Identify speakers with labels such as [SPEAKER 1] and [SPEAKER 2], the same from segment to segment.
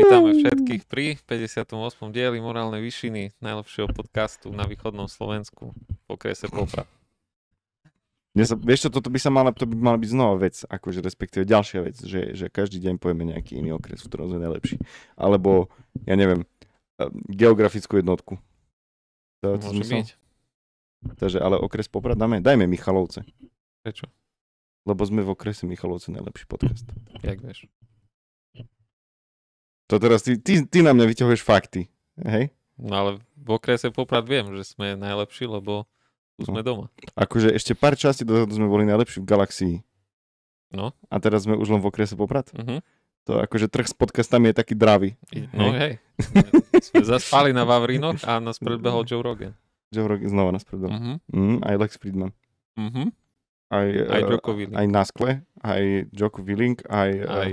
[SPEAKER 1] Vítame mm. všetkých pri 58. dieli Morálnej vyšiny najlepšieho podcastu na východnom Slovensku v okrese Popra.
[SPEAKER 2] Sa, vieš čo, toto by sa mala, to by mala byť znova vec, akože respektíve ďalšia vec, že, že každý deň pojeme nejaký iný okres, ktorý je najlepší. Alebo, ja neviem, ehm, geografickú jednotku. To, to Môže byť. Takže, ale okres Poprad dáme, dajme Michalovce. Prečo? Lebo sme v okrese Michalovce najlepší podcast. Jak vieš? To teraz ty, ty, ty na mňa vyťahuješ fakty, hej?
[SPEAKER 1] No ale v okrese Poprad viem, že sme najlepší, lebo tu
[SPEAKER 2] sme no. doma. Akože ešte pár časti dozadu sme boli najlepší v galaxii. No. A teraz sme už len v okrese Poprad? Uh-huh. To akože trh s podcastami je taký dravý. No hej.
[SPEAKER 1] hej. sme zaspali na Vavrinoch a nás predbehol Joe Rogan.
[SPEAKER 2] Joe Rogan znova nás predbehol. Uh-huh. Mm, aj Lex Friedman. Uh-huh. Aj, aj, eh, Willink. aj Naskle, aj Joko Willink, aj... Eh, aj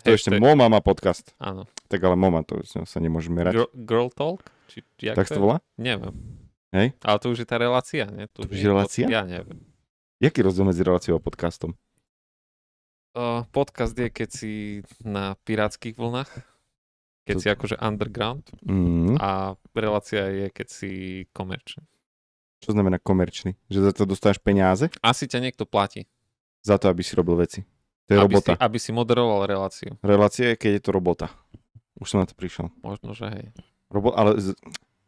[SPEAKER 2] to ešte MoMA má podcast. Áno. Tak ale MoMA, to sa nemôžeme merať. Girl,
[SPEAKER 1] girl Talk? Či, jak tak to, to volá? Neviem. Hej? Ale to už je tá relácia, nie? To, to už je relácia? Pod... Ja neviem.
[SPEAKER 2] Jaký rozdiel medzi reláciou a podcastom?
[SPEAKER 1] Uh, podcast je, keď si na pirátskych vlnách, keď to... si akože underground mm. a relácia je, keď si komerčný.
[SPEAKER 3] Čo
[SPEAKER 2] znamená komerčný? Že za to dostávaš peniaze?
[SPEAKER 1] Asi ťa niekto platí.
[SPEAKER 2] Za to, aby si robil veci. To je aby robota. Si,
[SPEAKER 1] aby si moderoval reláciu.
[SPEAKER 2] Relácie, keď je to robota. Už som na to prišiel.
[SPEAKER 1] Možno, že hej.
[SPEAKER 2] Robo- ale z-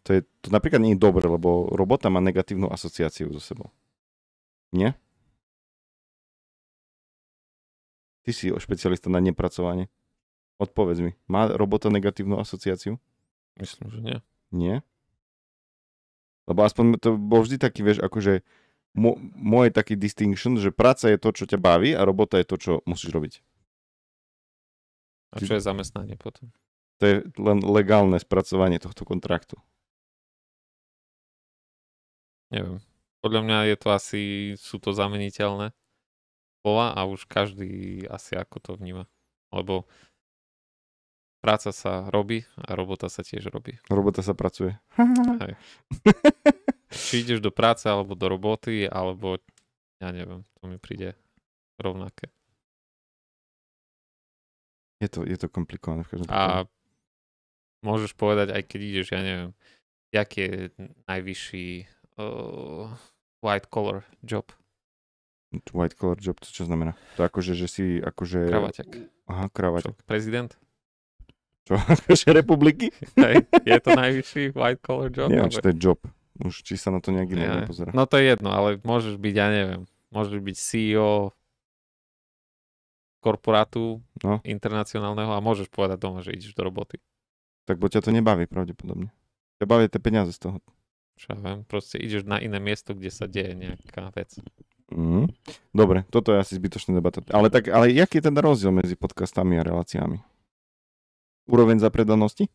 [SPEAKER 2] to, je, to napríklad nie je dobre, lebo robota má negatívnu asociáciu so sebou. Nie? Ty si špecialista na nepracovanie. Odpovedz mi, má robota negatívnu asociáciu? Myslím, že nie. Nie? Lebo aspoň to bol vždy taký, vieš, akože môj taký distinction, že práca je to, čo ťa baví a robota je to, čo
[SPEAKER 3] musíš robiť. A čo je zamestnanie potom? To je len legálne spracovanie tohto kontraktu. Neviem.
[SPEAKER 1] Podľa mňa je to asi, sú to zameniteľné slova a už každý asi ako to vníma. Lebo práca sa robí a robota sa tiež robí.
[SPEAKER 2] Robota sa pracuje.
[SPEAKER 1] či ideš do práce, alebo do roboty, alebo ja neviem, to mi príde rovnaké.
[SPEAKER 3] Je to, je to komplikované v každom A
[SPEAKER 1] môžeš povedať, aj keď ideš, ja neviem, jak je najvyšší uh, white collar job?
[SPEAKER 2] White collar job, to čo znamená? To akože, že si akože... Kravaťak. Aha, kravaťak. Čo, prezident? Čo,
[SPEAKER 1] akože republiky? je to najvyšší white collar job? Nie, ale... čo to je
[SPEAKER 2] job. Už či sa na to nejaký ja. nepozerá. No
[SPEAKER 1] to je jedno, ale môžeš byť, ja neviem, môžeš byť CEO korporátu no. internacionálneho a môžeš povedať doma, že ideš do roboty.
[SPEAKER 2] Tak bo ťa to nebaví pravdepodobne. Ťa baví tie peniaze z toho.
[SPEAKER 1] Čo ja viem, proste ideš na iné miesto, kde sa deje nejaká vec.
[SPEAKER 2] Mm. Dobre, toto je asi zbytočná debata. Ale, tak, ale jaký je teda rozdiel medzi podcastami a reláciami? Úroveň zapredanosti?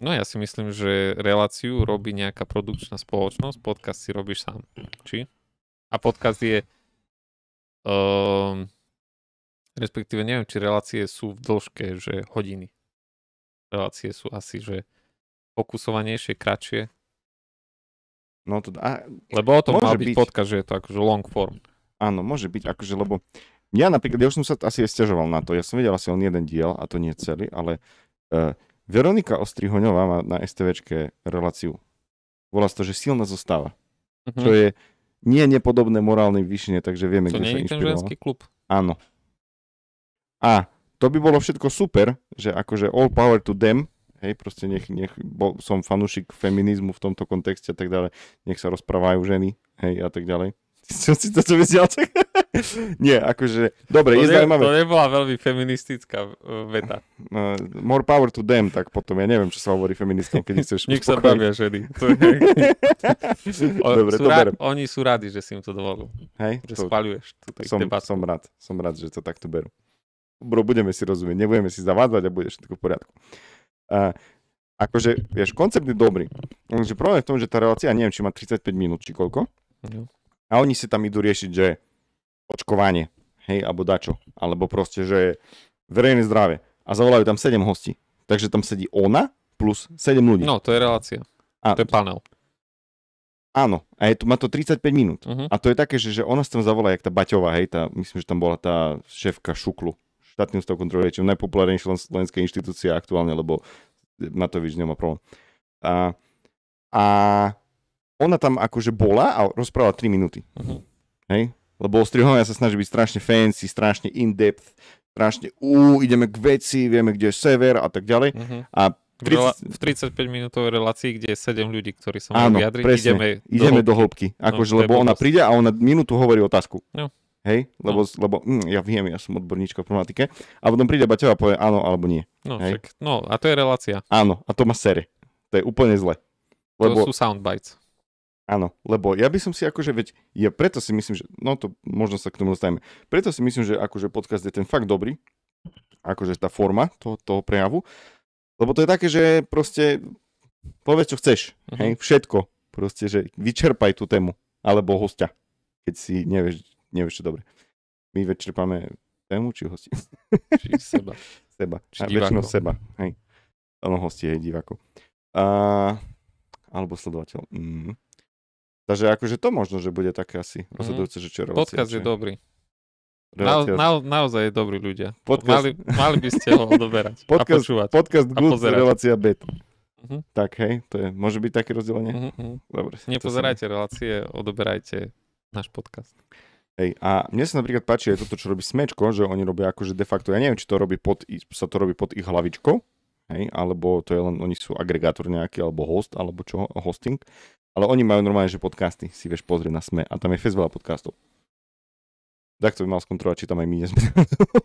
[SPEAKER 1] No ja si myslím, že reláciu robí nejaká produkčná spoločnosť, podcast si robíš sám. Či? A podcast je... Um, respektíve neviem, či relácie sú v dĺžke, že hodiny. Relácie sú asi, že pokusovanejšie, kratšie.
[SPEAKER 2] No to, a, lebo o tom mal byť, byť podcast, že je to akože long form. Áno, môže byť, akože, lebo ja napríklad, ja už som sa asi aj stiažoval na to, ja som videl asi len jeden diel, a to nie celý, ale uh, Veronika Ostrihoňová má na STVčke reláciu. Volá sa to, že silná zostáva. Uh-huh. Mhm. Čo je nie nepodobné morálnej výšine, takže vieme, to kde sa inšpirovala. To nie je ten ženský klub. Áno. A to by bolo všetko super, že akože all power to them, hej, proste nech, nech bol, som fanúšik feminizmu v tomto kontexte a tak ďalej, nech sa rozprávajú ženy, hej, a tak ďalej. Som si to zvedel. Tak... Nie, akože, dobre, to je, zaujímavé. To
[SPEAKER 1] nebola veľmi feministická e, veta.
[SPEAKER 2] Uh, more power to them, tak potom ja neviem, čo sa hovorí feministom, keď chceš Nech sa bavia ženy. To je... o, dobre, sú rád,
[SPEAKER 1] oni sú radi, že si im to dovolil. Hej, že to, spaluješ. Som, som
[SPEAKER 2] rád, som rád, že to takto berú. Bro, budeme si rozumieť, nebudeme si zavádzať a budeš všetko v poriadku. Uh, akože, vieš, koncept je dobrý. Takže problém je v tom, že tá relácia, neviem, či má 35 minút, či koľko. Mm-hmm. A oni si tam idú riešiť, že očkovanie, hej, alebo dačo, alebo proste, že verejné zdravie. A zavolajú tam 7 hostí. Takže tam sedí ona plus 7 ľudí.
[SPEAKER 1] No, to je relácia.
[SPEAKER 2] A, to je panel. Áno, a je to, má to 35 minút. Uh-huh. A to je také, že, že ona sa tam zavolá, jak tá Baťová, hej, tá, myslím, že tam bola tá šéfka Šuklu, štátny ústav kontroly liečím, najpopulárnejšia slovenská inštitúcia aktuálne, lebo Matovič nemá problém. A, a ona tam akože bola a rozprávala 3 minúty. Uh-huh. Hej? Lebo ostrihovania sa snaží byť strašne fancy, strašne in-depth, strašne ú, ideme k veci, vieme, kde je sever a tak ďalej. Uh-huh. A 30...
[SPEAKER 1] v 35 minútovej relácii, kde je 7 ľudí, ktorí sa majú vyjadriť, presne. ideme, ideme do hĺbky. No, akože, no, lebo ona príde
[SPEAKER 2] a ona minútu hovorí otázku. No. Hej? Lebo, no. lebo hm, ja viem, ja som odborníčka v problematike. A potom príde iba teba a povie áno alebo nie. No, Hej? Však, no a to je relácia. Áno, a to má sere. To je úplne zle. Lebo, to sú
[SPEAKER 1] soundbites.
[SPEAKER 2] Áno, lebo ja by som si akože, veď ja preto si myslím, že, no to možno sa k tomu dostajeme, preto si myslím, že akože podcast je ten fakt dobrý, akože tá forma toho, toho prejavu, lebo to je také, že proste povedz, čo chceš, uh-huh. hej, všetko, proste, že vyčerpaj tú tému, alebo hostia, keď si nevieš, nevieš čo dobre. My vyčerpáme tému, či hosti? Či seba. seba. Či väčšinou seba, hej. Áno, hostie, hej, divákov. A, alebo sledovateľ. Mm. Takže akože to možno, že bude také asi mhm. rozhodujúce, mm. že čo relácia. Podcast či... je dobrý.
[SPEAKER 1] Relácia. Na, na, naozaj je dobrý ľudia. Podcast. Mali, mali by ste ho odoberať podcast, a počúvať. Podcast good, relácia
[SPEAKER 2] Bet. Uh-huh. Mhm. Tak hej, to je, môže byť také rozdelenie? Uh-huh. Dobre.
[SPEAKER 1] Nepozerajte sa... relácie, odoberajte náš podcast.
[SPEAKER 2] Hej, a mne sa napríklad páči aj toto, čo robí Smečko, že oni robia akože de facto, ja neviem, či to robí pod, sa to robí pod ich hlavičkou, hej, alebo to je len, oni sú agregátor nejaký, alebo host, alebo čo, hosting, ale oni majú normálne, že podcasty si vieš pozrieť na SME a tam je fest veľa podcastov. Tak to by mal skontrolovať, či tam aj my nesme.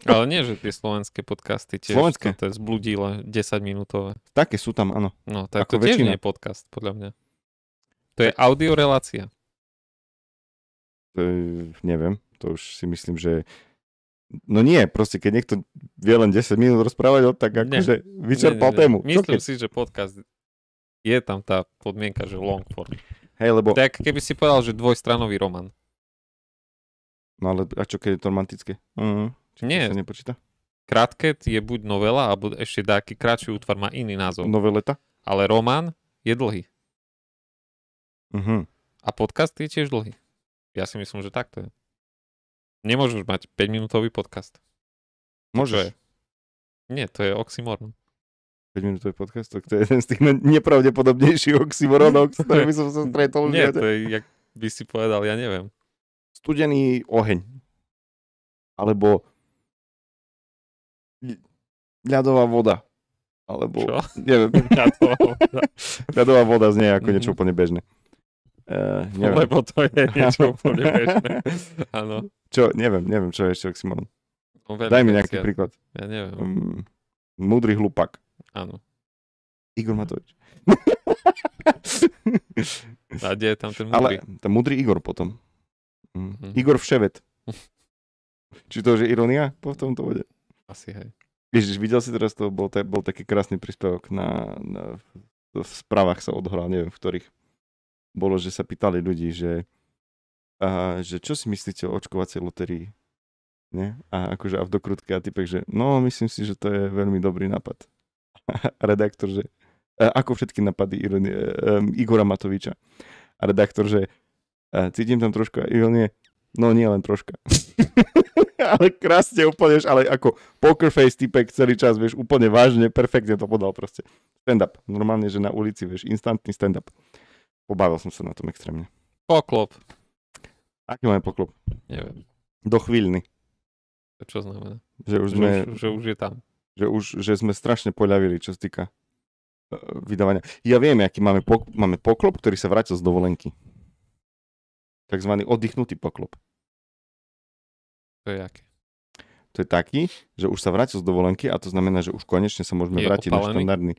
[SPEAKER 1] Ale nie, že tie slovenské podcasty tiež. Slovenské? To, to je zbludilo 10 minútové. Také sú tam, áno. No, tak Ako to väčšina. tiež nie je podcast, podľa mňa. To je audiorelácia.
[SPEAKER 2] To je, neviem, to už si myslím, že No nie, proste keď niekto vie len 10 minút rozprávať, no, tak akože vyčerpal nie, nie, nie. tému. Myslím Čo keď? si,
[SPEAKER 1] že podcast je tam tá podmienka, že long form. Hej, lebo... Tak keby si povedal, že dvojstranový román. No ale a čo, keď je to
[SPEAKER 2] romantické? Uh-huh. Mhm. Čiže Nie. Sa
[SPEAKER 1] nepočíta? Krátke je buď novela, alebo ešte taký kratší útvar má iný názov. Noveleta? Ale román je dlhý. Uh-huh. A podcast je tiež dlhý. Ja si myslím, že takto je. Nemôžeš mať 5-minútový podcast. Môžeš. Nie, to je oxymoron.
[SPEAKER 2] 5-minútový podcast, tak to je
[SPEAKER 1] jeden z tých nepravdepodobnejších oxymoronov, s ktorými som sa stretol. Nie, to je, jak by si povedal, ja neviem. Studený oheň.
[SPEAKER 2] Alebo ľadová voda. Alebo, Čo? neviem. ľadová voda. ľadová voda znie ako niečo mhm. úplne bežné. Uh, neviem. Lebo to je
[SPEAKER 1] niečo úplne bežné. Áno.
[SPEAKER 2] Čo, neviem, neviem, čo je ešte oxymoron. Daj mi nejaký príklad. Ja neviem. Mm, múdry hlupak. Áno. Igor Matovič. A kde je tam ten mudrý? Ale ten mudrý Igor potom. Mm. Mm. Igor Vševet. Či to už je ironia po tomto vode? Asi hej. Ježiš, videl si teraz to, bol, te, bol taký krásny príspevok na, na v správach sa odhral, neviem v ktorých. Bolo, že sa pýtali ľudí, že, a, že čo si myslíte o očkovacej loterii? Nie? A akože a v dokrutke a typek, že no, myslím si, že to je veľmi dobrý nápad. redaktor, že e, ako všetky napady ironie, um, Igora Matoviča. A redaktor, že uh, cítim tam troška ironie, no nie len troška. ale krásne úplne, ale ako poker face typek celý čas, vieš, úplne vážne, perfektne to podal proste. Stand-up, normálne, že na ulici, vieš, instantný stand-up. Pobavil som sa na tom extrémne. Poklop. Aký máme poklop? Neviem. Do chvíľny.
[SPEAKER 1] To čo znamená? Že už, že, sme... už, že už je tam.
[SPEAKER 2] Že už že sme strašne poľavili, čo sa týka e, vydávania. Ja viem, aký máme, pok- máme poklop, ktorý sa vrátil z dovolenky. Takzvaný oddychnutý poklop.
[SPEAKER 3] To je
[SPEAKER 1] aký?
[SPEAKER 2] To je taký, že už sa vrátil z dovolenky a to znamená, že už konečne sa môžeme je vrátiť opálený? na štandardný.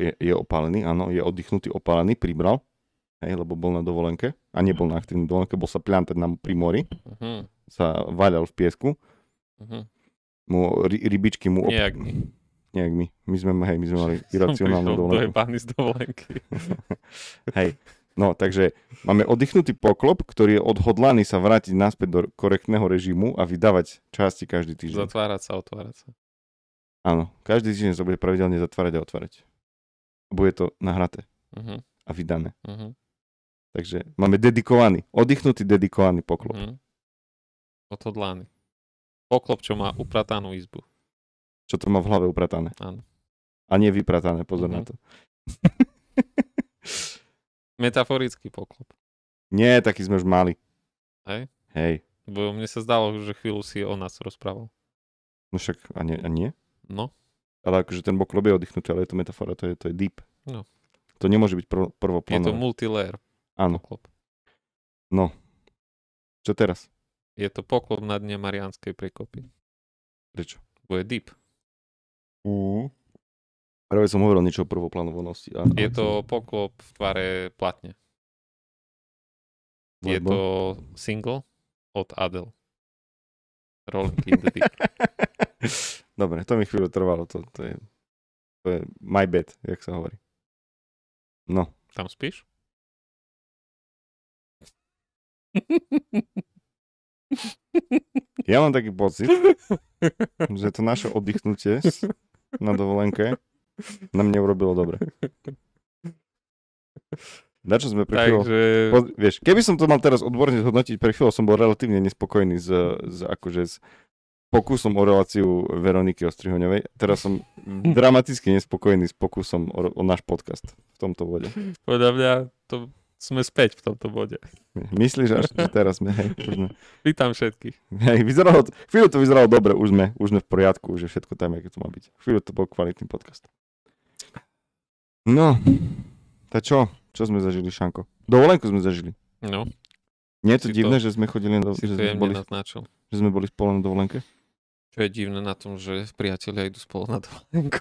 [SPEAKER 2] Je, je opálený, áno, je oddychnutý, opálený, pribral, hej, lebo bol na dovolenke a nebol na aktívnej dovolenke, bol sa pľantať na, pri mori, uh-huh. sa vaľal v piesku.
[SPEAKER 1] Uh-huh
[SPEAKER 2] mu, ry, rybičky mu... Op... Nejak my. Nejak my. My sme, hej, my sme mali iracionálnu dovolenku. To je pány z dovolenky. hej. No, takže máme oddychnutý poklop, ktorý je odhodlaný sa vrátiť naspäť do korektného režimu a vydávať časti každý týždeň.
[SPEAKER 1] Zatvárať sa, otvárať sa.
[SPEAKER 2] Áno, každý týždeň sa bude pravidelne zatvárať a otvárať. Bude to nahraté uh-huh. a vydané. Uh-huh. Takže máme dedikovaný, oddychnutý dedikovaný poklop.
[SPEAKER 1] Uh-huh. Odhodlaný. Poklop, čo má upratanú izbu.
[SPEAKER 2] Čo to má v hlave upratané. Áno. A nie vypratané, pozor mm-hmm. na mhm.
[SPEAKER 1] to. Metaforický poklop.
[SPEAKER 2] Nie, taký sme už mali. Hej? Hej.
[SPEAKER 1] Bo mne sa zdalo, že chvíľu si o nás rozprával.
[SPEAKER 2] No však, a nie? A nie? No. Ale akože ten poklop je oddychnutý, ale je to metafora, to je, to je deep. No. To nemôže byť prv, prvoplánové. Je to multilayer. Áno. Poklop.
[SPEAKER 3] No. Čo teraz?
[SPEAKER 1] Je to poklop na dne Marianskej prekopy.
[SPEAKER 3] Prečo? je deep. Mm.
[SPEAKER 2] Práve som hovoril niečo o prvoplánovanosti. A, je to
[SPEAKER 1] poklop v tvare platne. Lebo? Je to single od Adele. Rolling in the deep.
[SPEAKER 2] Dobre, to mi chvíľu trvalo. To, to, je, to je
[SPEAKER 3] my bad, jak sa hovorí. No. Tam spíš? Ja mám taký
[SPEAKER 2] pocit, že to naše oddychnutie na dovolenke na mne urobilo dobre. Na čo sme pre chvíľu... Takže... Po, vieš, keby som to mal teraz odborne zhodnotiť, pre chvíľu som bol relatívne nespokojný z z, akože z pokusom o reláciu Veroniky Ostrihoňovej. Teraz som dramaticky nespokojný s pokusom o, o náš podcast v tomto vode.
[SPEAKER 1] Podľa mňa to sme späť v tomto bode. Myslíš až teraz sme, hej, už sme. Vítam všetkých. Hej, vyzeralo,
[SPEAKER 2] chvíľu to vyzeralo dobre, už sme, už sme v poriadku, že všetko tam, ako to má byť. Chvíľu to bol kvalitný podcast. No, tak čo? Čo sme zažili, Šanko? Dovolenku sme zažili.
[SPEAKER 1] No. Nie je to divné, to, že sme chodili na že, sme boli, natnáčil.
[SPEAKER 2] že sme boli spolu na dovolenke?
[SPEAKER 1] Čo je divné na tom, že priatelia idú spolu na
[SPEAKER 3] dovolenku?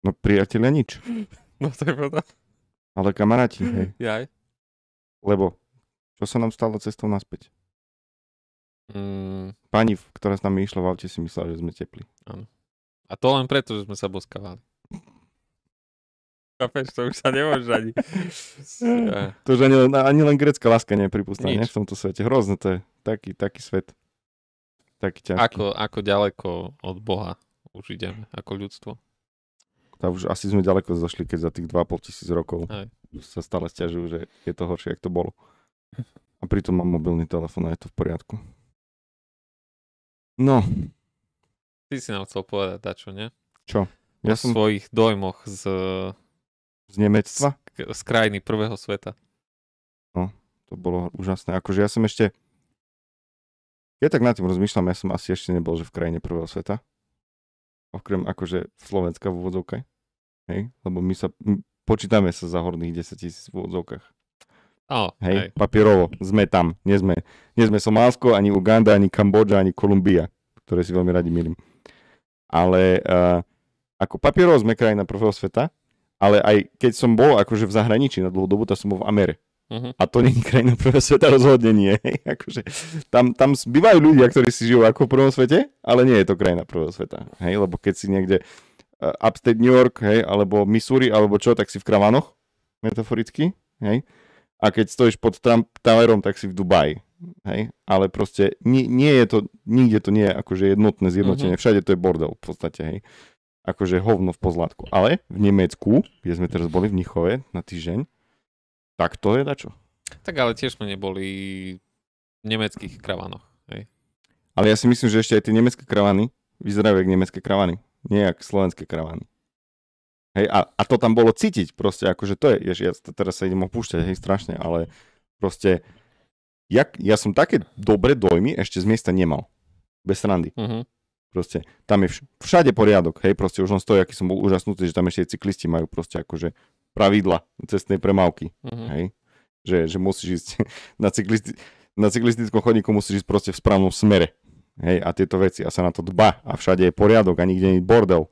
[SPEAKER 2] No priatelia nič.
[SPEAKER 3] No to je pravda.
[SPEAKER 2] Ale kamaráti, mhm. hej. Jaj. Lebo, čo sa nám stalo cestou naspäť? Mm. Pani, ktorá s nami išla v aute, si myslela, že sme tepli. Áno.
[SPEAKER 1] A to len preto, že sme sa boskávali. Chápeš, to už sa nemôže ani...
[SPEAKER 2] to už ani, ani len grecká láska nepripustá, ne? V tomto svete. Hrozné to je. Taký, taký svet. Taký
[SPEAKER 1] ťažký. Ako, ako ďaleko od Boha už ideme, ako ľudstvo
[SPEAKER 2] tá už asi sme ďaleko zašli, keď za tých 2,5 tisíc rokov Aj. sa stále stiažujú, že je to horšie, ako to bolo. A pritom mám mobilný telefón a je to v poriadku.
[SPEAKER 3] No.
[SPEAKER 1] Ty si nám chcel povedať dačo, ne? Čo? Ja o som... svojich dojmoch z... Z Nemectva? Z, z krajiny prvého sveta.
[SPEAKER 2] No, to bolo úžasné. Akože ja som ešte... Ja tak nad tým rozmýšľam, ja som asi ešte nebol, že v krajine prvého sveta. Okrem akože Slovenska v úvodzovke. Hej? Lebo my sa, my počítame sa za horných 10 tisíc v odzovkách.
[SPEAKER 3] Oh,
[SPEAKER 1] hej, hej,
[SPEAKER 2] papierovo, sme tam, nie sme, nie sme Somálsko, ani Uganda, ani Kambodža, ani Kolumbia, ktoré si veľmi radi milím. Ale uh, ako papierovo sme krajina prvého sveta, ale aj keď som bol akože v zahraničí na dlhú dobu, tak som bol v Amere. Uh-huh. A to nie je krajina prvého sveta rozhodne nie. akože, tam, tam bývajú ľudia, ktorí si žijú ako v prvom svete, ale nie je to krajina prvého sveta. Hej, lebo keď si niekde Eh, Upstate New York, hej, alebo Missouri, alebo čo, tak si v kravanoch, metaforicky, hej. A keď stojíš pod Trump Towerom, tak si v Dubaji, hej. Ale proste nie, nie je to, nikde to nie je akože jednotné zjednotenie, mm-hmm. všade to je bordel v podstate, hej. Akože hovno v pozlátku. Ale v Nemecku, kde sme teraz boli, v Nichove na týždeň, tak to je dačo.
[SPEAKER 1] Tak ale tiež sme neboli v nemeckých kravanoch, hej.
[SPEAKER 2] Ale ja si myslím, že ešte aj tie nemecké kravany vyzerajú ako nemecké kravany nejak slovenské kravany. Hej, a, a to tam bolo cítiť, proste akože to je, jež, ja teraz sa idem opúšťať, hej, strašne, ale proste, jak, ja som také dobre dojmy ešte z miesta nemal. Bez randy. Mm-hmm. Proste, tam je vš- všade poriadok, hej, proste už len stojí, aký som bol úžasnutý, že tam ešte cyklisti majú proste akože pravidla cestnej premávky, mm-hmm. hej. Že, že musíš ísť na, cyklisti- na cyklistickom chodníku musíš ísť proste v správnom smere hej, a tieto veci a sa na to dba a všade je poriadok a nikde nie je bordel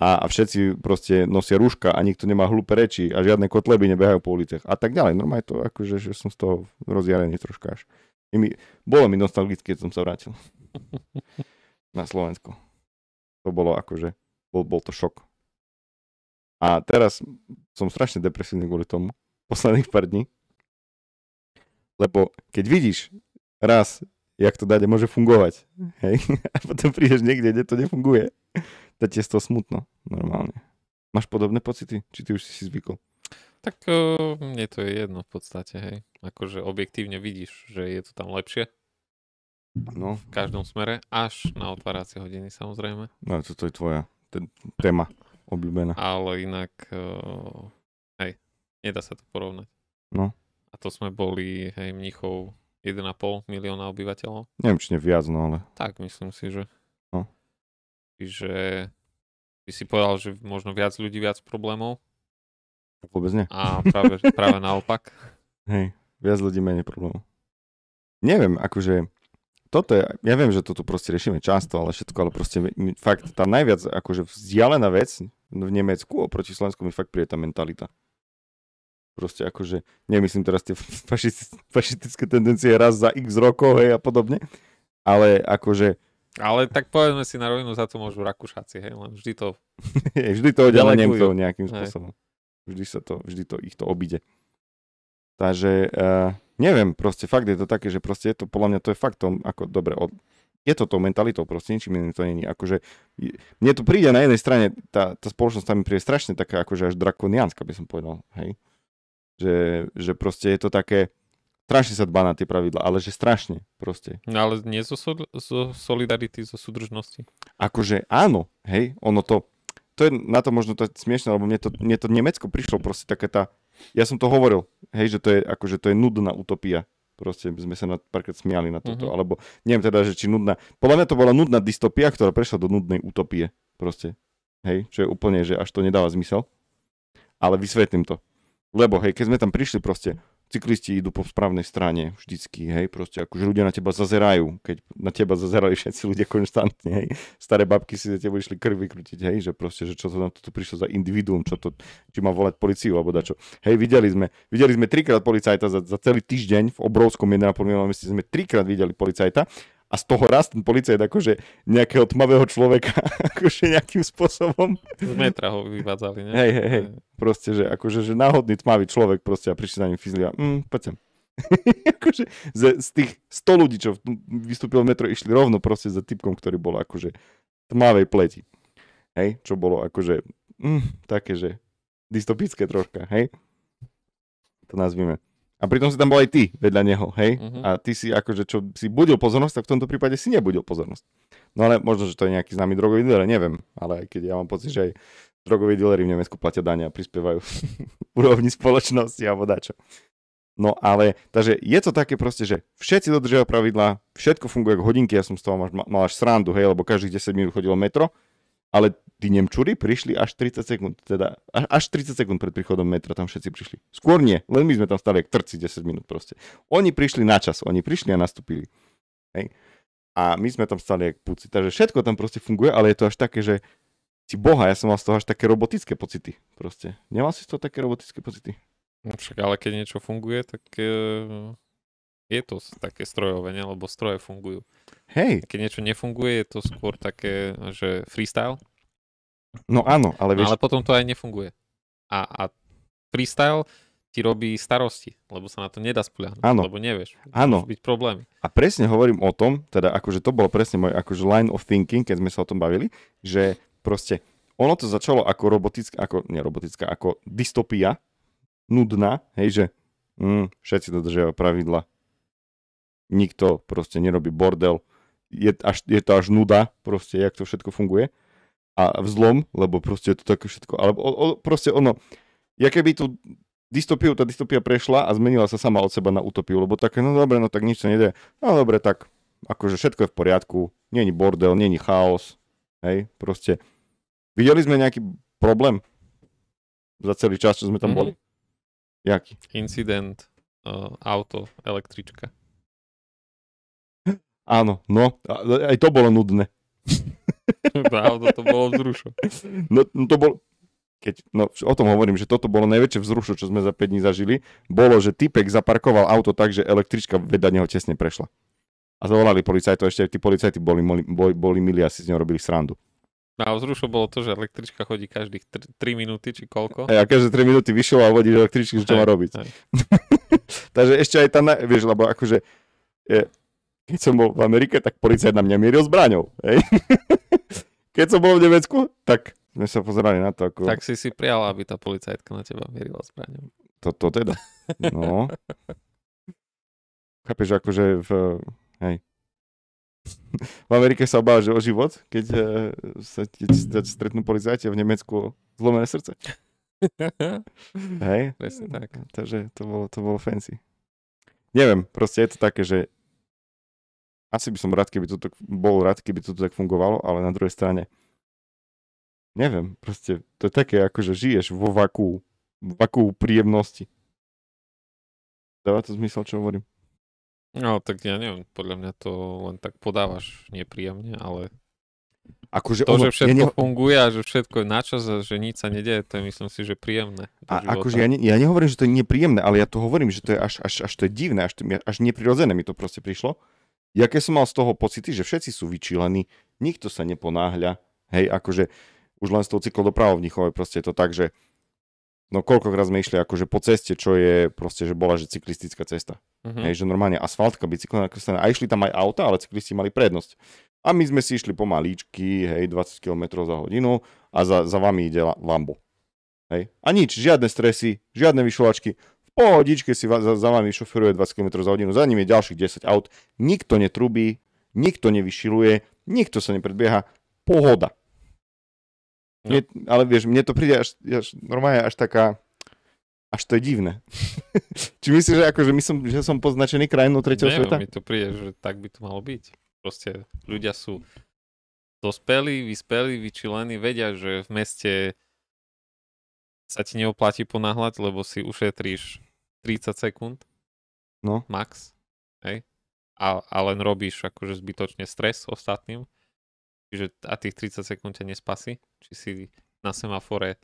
[SPEAKER 2] a, a všetci proste nosia rúška a nikto nemá hlúpe reči a žiadne kotleby nebehajú po uliciach a tak ďalej. Normálne to akože, že som z toho rozjarený troška až. I mi, bolo mi nostalgické, keď som sa vrátil na Slovensko. To bolo akože, bol, bol to šok. A teraz som strašne depresívny kvôli tomu posledných pár dní, lebo keď vidíš raz jak to dať môže fungovať. Hm. Hej? A potom prídeš niekde, kde to nefunguje. Tak ti je toho smutno normálne. Máš podobné pocity? Či ty už si si zvykol?
[SPEAKER 1] Tak uh, mne to je jedno v podstate, hej. Akože objektívne vidíš, že je to tam lepšie. No. V každom smere, až na otváracie hodiny samozrejme.
[SPEAKER 2] No, to, to je tvoja t- téma obľúbená.
[SPEAKER 1] Ale inak, uh, hej, nedá sa to porovnať. No. A to sme boli, hej, mnichov 1,5 milióna obyvateľov.
[SPEAKER 2] Neviem, či viac, no ale...
[SPEAKER 1] Tak, myslím si, že... No. Čiže by si povedal, že možno viac ľudí, viac problémov.
[SPEAKER 2] Vôbec nie. A práve,
[SPEAKER 1] práve naopak.
[SPEAKER 2] Hej, viac ľudí, menej problémov. Neviem, akože toto je, ja viem, že toto proste riešime často, ale všetko, ale proste fakt tá najviac akože vzdialená vec v Nemecku oproti Slovensku mi fakt príde tá mentalita. Proste akože, nemyslím teraz tie fašistické tendencie raz za x rokov, hej, a podobne, ale akože...
[SPEAKER 1] Ale tak povedzme si na rovinu, za to môžu Rakúšáci, hej, len vždy to... vždy to oddelá Nemcov nejakým spôsobom.
[SPEAKER 2] Hej. Vždy sa to, vždy to ich to obide. Takže, uh, neviem, proste fakt je to také, že proste je to, podľa mňa to je faktom, ako dobre, od, je to tou mentalitou, proste ničím iným to není. Akože, mne to príde na jednej strane, tá, tá spoločnosť tam mi príde strašne taká, akože až drakoniánska, by som povedal, hej. Že, že proste je to také, strašne sa dba na tie pravidla, ale že strašne proste.
[SPEAKER 1] No ale nie zo, so, zo solidarity, zo súdržnosti.
[SPEAKER 2] Akože áno, hej, ono to, to je na to možno to smiešne, lebo mne to, mne to Nemecko prišlo proste také tá, ja som to hovoril, hej, že to je, akože to je nudná utopia. Proste sme sa na, párkrát smiali na toto, mm-hmm. alebo neviem teda, že či nudná, podľa mňa to bola nudná dystopia, ktorá prešla do nudnej utopie, proste, hej, čo je úplne, že až to nedáva zmysel, ale vysvetlím to, lebo hej, keď sme tam prišli proste, cyklisti idú po správnej strane vždycky, hej, proste akože ľudia na teba zazerajú, keď na teba zazerali všetci ľudia konštantne, hej, staré babky si za teba išli krv vykrútiť, hej, že proste, že čo to nám tu prišlo za individuum, čo to, či má volať policiu alebo dačo. Hej, videli sme, videli sme trikrát policajta za, za celý týždeň v obrovskom 1,5 milióna meste sme trikrát videli policajta a z toho raz ten policajt akože nejakého tmavého človeka akože nejakým spôsobom.
[SPEAKER 1] Z metra ho vyvádzali, ne? Hej, hej,
[SPEAKER 2] hej. Proste, že akože že náhodný tmavý človek proste a prišli za ním fyzli a mm, poď sem. akože z, z tých 100 ľudí, čo vystúpil v metro, išli rovno proste za typkom, ktorý bol akože tmavej pleti. Hej, čo bolo akože mm, také, že dystopické troška, hej? To nazvime. A pritom si tam bol aj ty vedľa neho, hej? Uh-huh. A ty si akože, čo si budil pozornosť, tak v tomto prípade si nebudil pozornosť. No ale možno, že to je nejaký známy drogový dealer, neviem. Ale aj keď ja mám pocit, že aj drogoví dealery v Nemecku platia dania a prispievajú úrovni spoločnosti alebo dačo. No ale, takže je to také proste, že všetci dodržiavajú pravidlá, všetko funguje ako hodinky, ja som z toho mal, mal až srandu, hej, lebo každých 10 minút chodilo metro, ale tí Nemčuri prišli až 30 sekúnd, teda až 30 sekúnd pred príchodom metra tam všetci prišli. Skôr nie, len my sme tam stali jak trci 10 minút proste. Oni prišli na čas, oni prišli a nastúpili. Hej. A my sme tam stali jak púci. Takže všetko tam proste funguje, ale je to až také, že si boha, ja som mal z toho až také robotické pocity. Proste. Nemal si z toho také robotické pocity? No však,
[SPEAKER 1] ale keď niečo funguje, tak... Eh, je to také strojové, ne? lebo stroje fungujú. Hej. Keď niečo nefunguje, je to skôr také, že freestyle.
[SPEAKER 2] No áno, ale vieš... Ale
[SPEAKER 1] potom to aj nefunguje. A, a freestyle ti robí starosti, lebo sa na to nedá spoliahnuť, Áno. lebo nevieš. Áno. byť problémy.
[SPEAKER 2] A presne hovorím o tom, teda akože to bolo presne môj akože line of thinking, keď sme sa o tom bavili, že proste ono to začalo ako robotická, ako, nie robotická, ako dystopia, nudná, hej, že mm, všetci dodržiavajú pravidla, nikto proste nerobí bordel, je, až, je to až nuda proste, jak to všetko funguje a vzlom, lebo proste je to také všetko, ale o, o, proste ono, ja keby tu dystopiu, tá dystopia prešla a zmenila sa sama od seba na utopiu, lebo také, no dobre, no tak nič sa nedie, no dobre, tak akože všetko je v poriadku, není bordel, není chaos, hej, proste. Videli sme nejaký problém za celý čas, čo sme tam mm-hmm. boli? Jaký?
[SPEAKER 1] Incident, uh, auto, električka.
[SPEAKER 2] Áno, no, aj to bolo nudné.
[SPEAKER 1] Pravda, to bolo vzrušo.
[SPEAKER 2] No, no to bolo, keď, no, o tom hovorím, že toto bolo najväčšie vzrušo, čo sme za 5 dní zažili, bolo, že typek zaparkoval auto tak, že električka vedľa neho tesne prešla. A zavolali policajtov, ešte aj tí policajti boli, boli, boli milí a si z neho robili srandu.
[SPEAKER 1] A vzrušo bolo to, že električka chodí každých 3, 3 minúty, či koľko. A každé
[SPEAKER 2] 3 minúty vyšiel a vodí električky, čo má robiť. Takže ešte aj tá, vieš, lebo akože je, keď som bol v Amerike, tak policajt na mňa mieril zbraňou. Hej? Keď som bol v Nemecku, tak sme sa pozerali na to. Ako... Tak
[SPEAKER 1] si si prijal, aby tá policajtka na teba mierila zbraňou.
[SPEAKER 2] Toto teda. No. Chápeš, akože v... Hej. V Amerike sa že o život, keď eh, sa stretnú policajti v Nemecku zlomené srdce. Hej? Presne tak. Takže to bolo, to bolo fancy. Neviem, proste je to také, že asi by som rád, keby to tak, bol rád, keby to tak fungovalo, ale na druhej strane neviem, proste to je také, ako že žiješ vo vakuu, vakuu príjemnosti. Dáva to zmysel, čo hovorím?
[SPEAKER 1] No, tak ja neviem, podľa mňa to len tak podávaš nepríjemne, ale Akože to, ono, že všetko ja ne... funguje a že všetko je načas a že nič sa nedieje, to je myslím si, že príjemné. A akože ja, ne,
[SPEAKER 2] ja nehovorím, že to je nepríjemné, ale ja to hovorím, že to je až, až, až to je divné, až, až neprirodzené mi to proste prišlo ja keď som mal z toho pocity, že všetci sú vyčílení, nikto sa neponáhľa, hej, akože už len s tou cyklodopravou v Nichove, proste je to tak, že no koľkokrát sme išli akože po ceste, čo je proste, že bola že cyklistická cesta. Uh-huh. Hej, že normálne asfaltka, bicyklová kreslená. A išli tam aj auta, ale cyklisti mali prednosť. A my sme si išli malíčky, hej, 20 km za hodinu a za, za vami ide Lambo. Hej. A nič, žiadne stresy, žiadne vyšolačky pohodičke si za, za vami šoferuje 20 km za hodinu, za ním je ďalších 10 aut, nikto netrubí, nikto nevyšiluje, nikto sa nepredbieha, pohoda. No. Mne, ale vieš, mne to príde až, až normálne až taká, až to je divné. Či myslíš, že, že, akože my som, že som poznačený krajinou tretieho sveta? mi
[SPEAKER 1] to príde, že tak by to malo byť. Proste ľudia sú dospelí, vyspelí, vyčilení, vedia, že v meste sa ti neoplatí ponáhľať, lebo si ušetríš 30 sekúnd. No. Max. Hej. A, a len robíš akože zbytočne stres ostatným. Čiže a tých 30 sekúnd ťa nespasí. Či si na semafore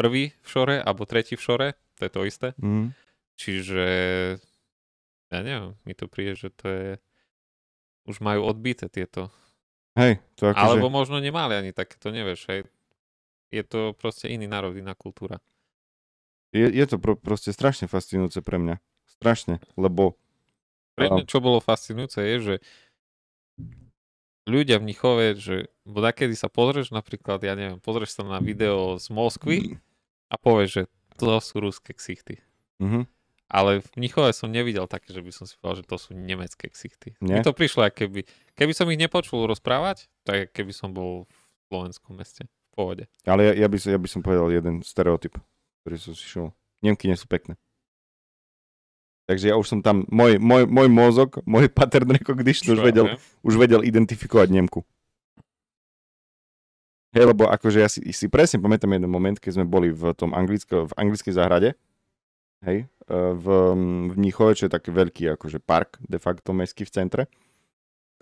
[SPEAKER 1] prvý v šore alebo tretí v šore, to je to isté. Mm. Čiže ja neviem, mi to príde, že to je už majú odbité tieto.
[SPEAKER 2] Hej, to akože... Alebo
[SPEAKER 1] možno nemali ani takéto, nevieš, hej. Je to proste iný národ, iná kultúra
[SPEAKER 2] je, je to pro, proste strašne fascinujúce pre mňa. Strašne, lebo...
[SPEAKER 1] Pre mňa, čo bolo fascinujúce, je, že ľudia v Mnichove, že bo kedy sa pozrieš napríklad, ja neviem, pozrieš sa na video z Moskvy mm. a povieš, že to sú ruské ksichty. Mm-hmm. Ale v Mnichove som nevidel také, že by som si povedal, že to sú nemecké ksichty. Nie? Mi to prišlo, keby, keby som ich nepočul rozprávať, tak keby som bol v slovenskom meste, v
[SPEAKER 2] Ale ja, ja, by, som, ja by som povedal jeden stereotyp ktorý som si šol. Nemky nie sú pekné. Takže ja už som tam, môj, môj, môj mozog, môj pattern recognition už vedel, už vedel identifikovať Nemku. Hej, lebo akože ja si, si presne pamätám jeden moment, keď sme boli v tom anglicko, v anglickej záhrade, hej, e, v, v Mníchove, čo je taký veľký akože park, de facto mestský v centre,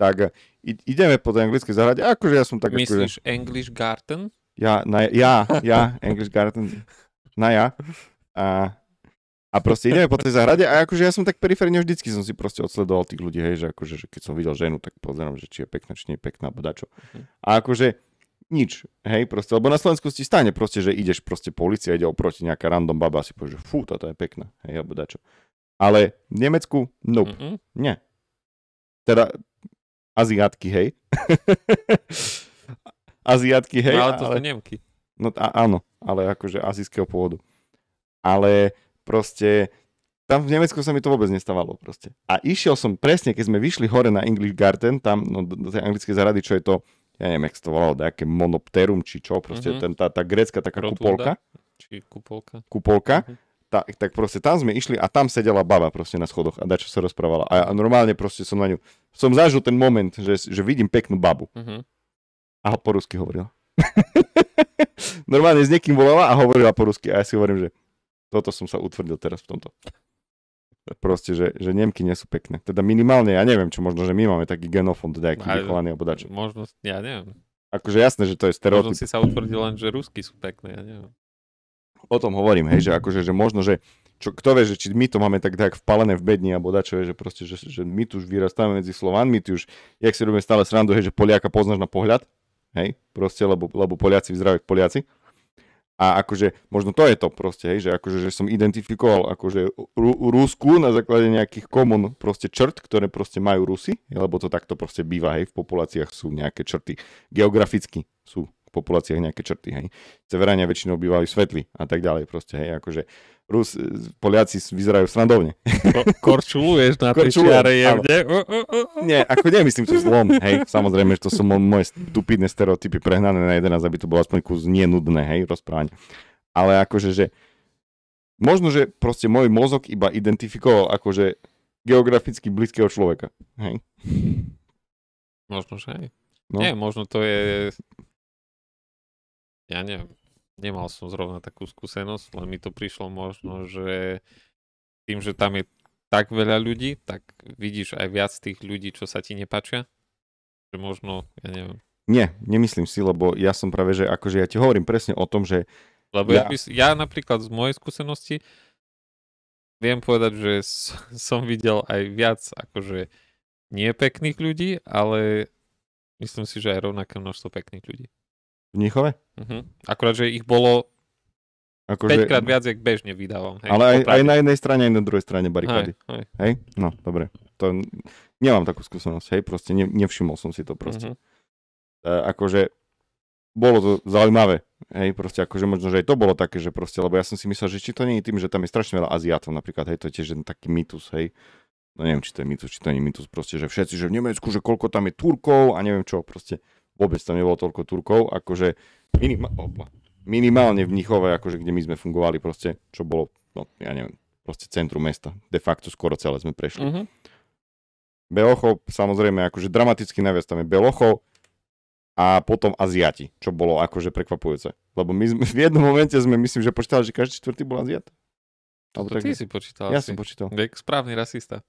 [SPEAKER 2] tak e, ideme po tej anglickej záhrade, akože ja som tak... Akože- Myslíš
[SPEAKER 1] akože, English Garden?
[SPEAKER 2] Ja, na, ja, ja, English Garden na ja. A, a proste ideme po tej zahrade a akože ja som tak periférne vždycky som si proste odsledoval tých ľudí, hej, že akože že keď som videl ženu, tak pozerám, že či je pekná, či nie je pekná, alebo dačo. Mhm. A akože nič, hej, proste, lebo na Slovensku si stane proste, že ideš proste policia, ide oproti nejaká random baba a si povie, že fú, toto je pekná, hej, alebo dačo. Ale v Nemecku, nope, Mm-mm. nie. Teda Aziátky, hej. Aziátky, hej. No, ale to ale... sú Nemky. No a, áno, ale akože azijského pôvodu. Ale proste tam v Nemecku sa mi to vôbec nestávalo proste. A išiel som presne, keď sme vyšli hore na English Garden, tam no, do tej anglickej zarady, čo je to, ja neviem, jak to volalo, nejaké monopterum či čo, proste mm-hmm. ten, tá, tá grecká taká Rotunda, kupolka.
[SPEAKER 1] Či kupolka. Kupolka. Mm-hmm.
[SPEAKER 2] Ta, tak proste tam sme išli a tam sedela baba proste na schodoch a dačo sa rozprávala. A, a normálne proste som na ňu, som zažil ten moment, že, že vidím peknú babu. Mm-hmm. A po rusky hovorila. Normálne s niekým volala a hovorila po rusky a ja si hovorím, že toto som sa utvrdil teraz v tomto. Proste, že, že Nemky nie sú pekné. Teda minimálne, ja neviem, čo možno, že my máme taký genofond teda nejaký no, vychovaný alebo dačo. Možno, ja neviem. Akože jasné, že to je stereotyp. Možno si sa
[SPEAKER 1] utvrdil len, že rusky sú pekné, ja neviem.
[SPEAKER 2] O tom hovorím, hej, že akože, že možno, že čo, kto vie, že či my to máme tak, tak vpalené v bedni alebo dačo, že proste, že, že my tu už vyrastáme medzi Slovanmi, ty už, jak si robíme stále srandu, hej, že Poliaka poznáš na pohľad, hej, proste, lebo, lebo Poliaci vyzerajú ako Poliaci. A akože, možno to je to proste, hej, že akože že som identifikoval akože Rusku na základe nejakých komun proste črt, ktoré proste majú Rusy, lebo to takto proste býva, hej, v populáciách sú nejaké črty. Geograficky sú v populáciách nejaké črty, hej. Severania väčšinou bývajú svetli a tak ďalej proste, hej, akože Rus, Poliaci vyzerajú srandovne. Ko, korčuluješ na čiare jemne? Uh, uh, uh. Nie, ako nemyslím to zlom, hej, samozrejme, že to sú moje stupidné stereotypy prehnané na 11, aby to bolo aspoň kus nenudné, hej, rozprávanie. Ale akože, že možno, že proste môj mozog iba identifikoval akože geograficky blízkeho človeka, hej.
[SPEAKER 1] Možno, že aj. No. Nie, možno to je... Ja neviem nemal som zrovna takú skúsenosť, len mi to prišlo možno, že tým, že tam je tak veľa ľudí, tak vidíš aj viac tých ľudí, čo sa ti nepačia? Že možno, ja neviem.
[SPEAKER 2] Nie, nemyslím si, lebo ja som práve, že akože ja ti hovorím presne o tom, že... Lebo ja, ja, by,
[SPEAKER 1] ja napríklad z mojej skúsenosti viem povedať, že som videl aj viac akože nie pekných ľudí, ale myslím si, že aj rovnaké množstvo pekných ľudí
[SPEAKER 2] v Níchove? Uh-huh.
[SPEAKER 1] Mhm. Akurát, že ich bolo ako 5 krát viac, jak bežne vydávam. Hej, ale aj, aj na jednej
[SPEAKER 2] strane, aj na druhej strane barikády. Hej, hej. hej? No, dobre. To, nemám takú skúsenosť, hej, proste ne, nevšimol som si to proste. Uh-huh. E, akože bolo to zaujímavé, hej, proste akože možno, že aj to bolo také, že proste, lebo ja som si myslel, že či to nie je tým, že tam je strašne veľa Aziatov napríklad, hej, to je tiež jeden taký mýtus, hej, no neviem, či to je mýtus, či to nie je mýtus, proste, že všetci, že v Nemecku, že koľko tam je Turkov a neviem čo, proste vôbec tam nebolo toľko Turkov, akože minima, minimálne v Mnichove, akože kde my sme fungovali proste, čo bolo, no ja neviem, proste centrum mesta. De facto skoro celé sme prešli. Uh-huh. Belochov, samozrejme, akože dramaticky najviac tam je Belochov a potom Aziati, čo bolo akože prekvapujúce. Lebo my sme, v jednom momente sme, myslím, že počítali, že každý čtvrtý bol Aziat. Ty si počítal. Ja si.
[SPEAKER 1] počítal. Vek správny rasista.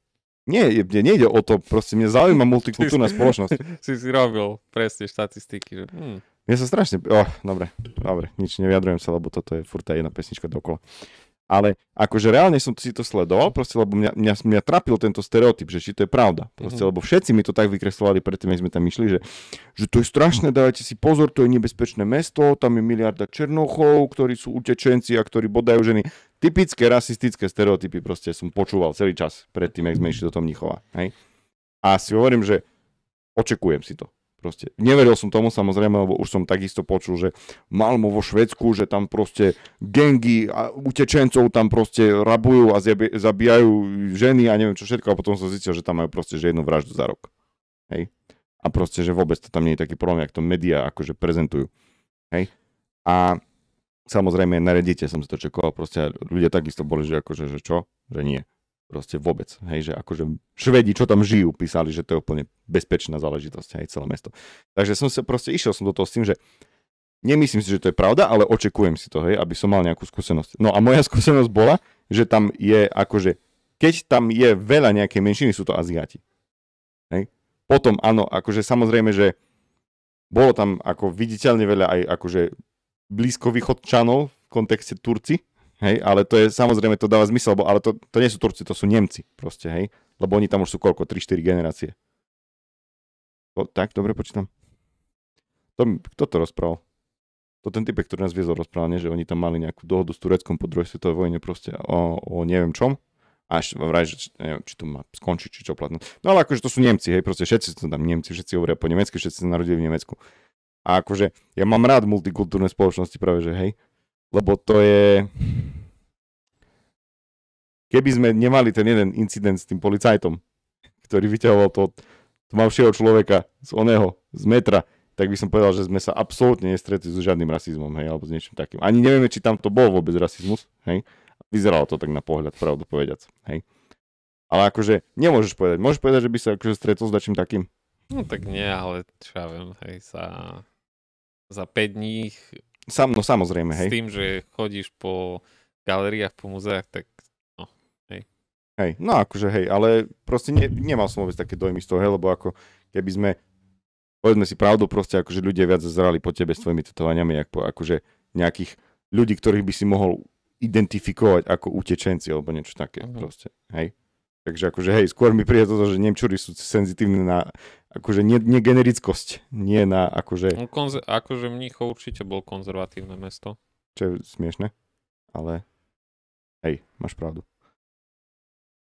[SPEAKER 2] Nie, mne nejde o to, proste mňa zaujíma multikultúrna spoločnosť.
[SPEAKER 1] Si si robil presne štatistiky. Že... Hmm.
[SPEAKER 2] Mne sa strašne... Oh, dobre, dobre, nič neviadrujem sa, lebo toto je furt tá jedna pesnička dokola ale akože reálne som si to sledoval, proste, lebo mňa, mňa, mňa trapil tento stereotyp, že či to je pravda. Proste, mm-hmm. lebo všetci mi to tak vykreslovali predtým, keď sme tam išli, že, že to je strašné, mhm. dávajte si pozor, to je nebezpečné mesto, tam je miliarda černochov, ktorí sú utečenci a ktorí bodajú ženy. Typické rasistické stereotypy proste som počúval celý čas predtým, ako sme išli do Mnichova. Hej? A si hovorím, že očekujem si to. Proste. Neveril som tomu samozrejme, lebo už som takisto počul, že Malmo vo Švedsku, že tam proste gengy a utečencov tam proste rabujú a zabíjajú ženy a neviem čo všetko a potom som zistil, že tam majú proste že jednu vraždu za rok. Hej? A proste, že vôbec to tam nie je taký problém, jak to médiá akože prezentujú. Hej? A samozrejme na Reddite som si to čekoval, proste ľudia takisto boli, že akože, že čo? Že nie proste vôbec. Hej, že akože Švedi, čo tam žijú, písali, že to je úplne bezpečná záležitosť, aj celé mesto. Takže som sa proste išiel som do toho s tým, že nemyslím si, že to je pravda, ale očekujem si to, hej, aby som mal nejakú skúsenosť. No a moja skúsenosť bola, že tam je akože, keď tam je veľa nejakej menšiny, sú to Aziati. Hej. Potom áno, akože samozrejme, že bolo tam ako viditeľne veľa aj akože blízkovýchodčanov v kontexte Turci, Hej, ale to je, samozrejme, to dáva zmysel, bo, ale to, to nie sú Turci, to sú Nemci proste, hej. Lebo oni tam už sú koľko? 3-4 generácie. O, tak, dobre počítam. To, kto to rozprával? To ten typek, ktorý nás viezol nie, že oni tam mali nejakú dohodu s Tureckom po druhej svetovej vojne proste o, o neviem čom. Až vraj, že, neviem, či to má skončiť, či čo platno. No ale akože to sú Nemci, hej, proste všetci sú tam Nemci, všetci hovoria po nemecky, všetci sa narodili v Nemecku. A akože ja mám rád multikultúrne spoločnosti práve, že hej, lebo to je... Keby sme nemali ten jeden incident s tým policajtom, ktorý vyťahoval to tmavšieho človeka z oného, z metra, tak by som povedal, že sme sa absolútne nestretli so žiadnym rasizmom, hej, alebo s niečím takým. Ani nevieme, či tam to bol vôbec rasizmus, hej. Vyzeralo to tak na pohľad, pravdu povediac, hej. Ale akože nemôžeš povedať. Môžeš povedať, že by sa akože stretol s dačím takým?
[SPEAKER 1] No tak nie, ale čo ja viem, hej, sa za 5 dní Sam, no samozrejme, hej. S tým, že chodíš po galeriách, po muzeách, tak no, hej.
[SPEAKER 2] Hej, no akože hej, ale proste ne, nemal som vôbec také dojmy z toho, hej, lebo ako keby sme, povedzme si pravdu proste, akože ľudia viac zrali po tebe s tvojimi tetovaniami, ako, akože nejakých ľudí, ktorých by si mohol identifikovať ako utečenci, alebo niečo také mm-hmm. proste, hej. Takže akože hej, skôr mi príde toto, že Nemčuri sú senzitívne na akože nie, nie generickosť, nie na akože... No,
[SPEAKER 1] konzer- akože Mnichov určite bol konzervatívne mesto.
[SPEAKER 2] Čo je smiešne, ale hej, máš pravdu.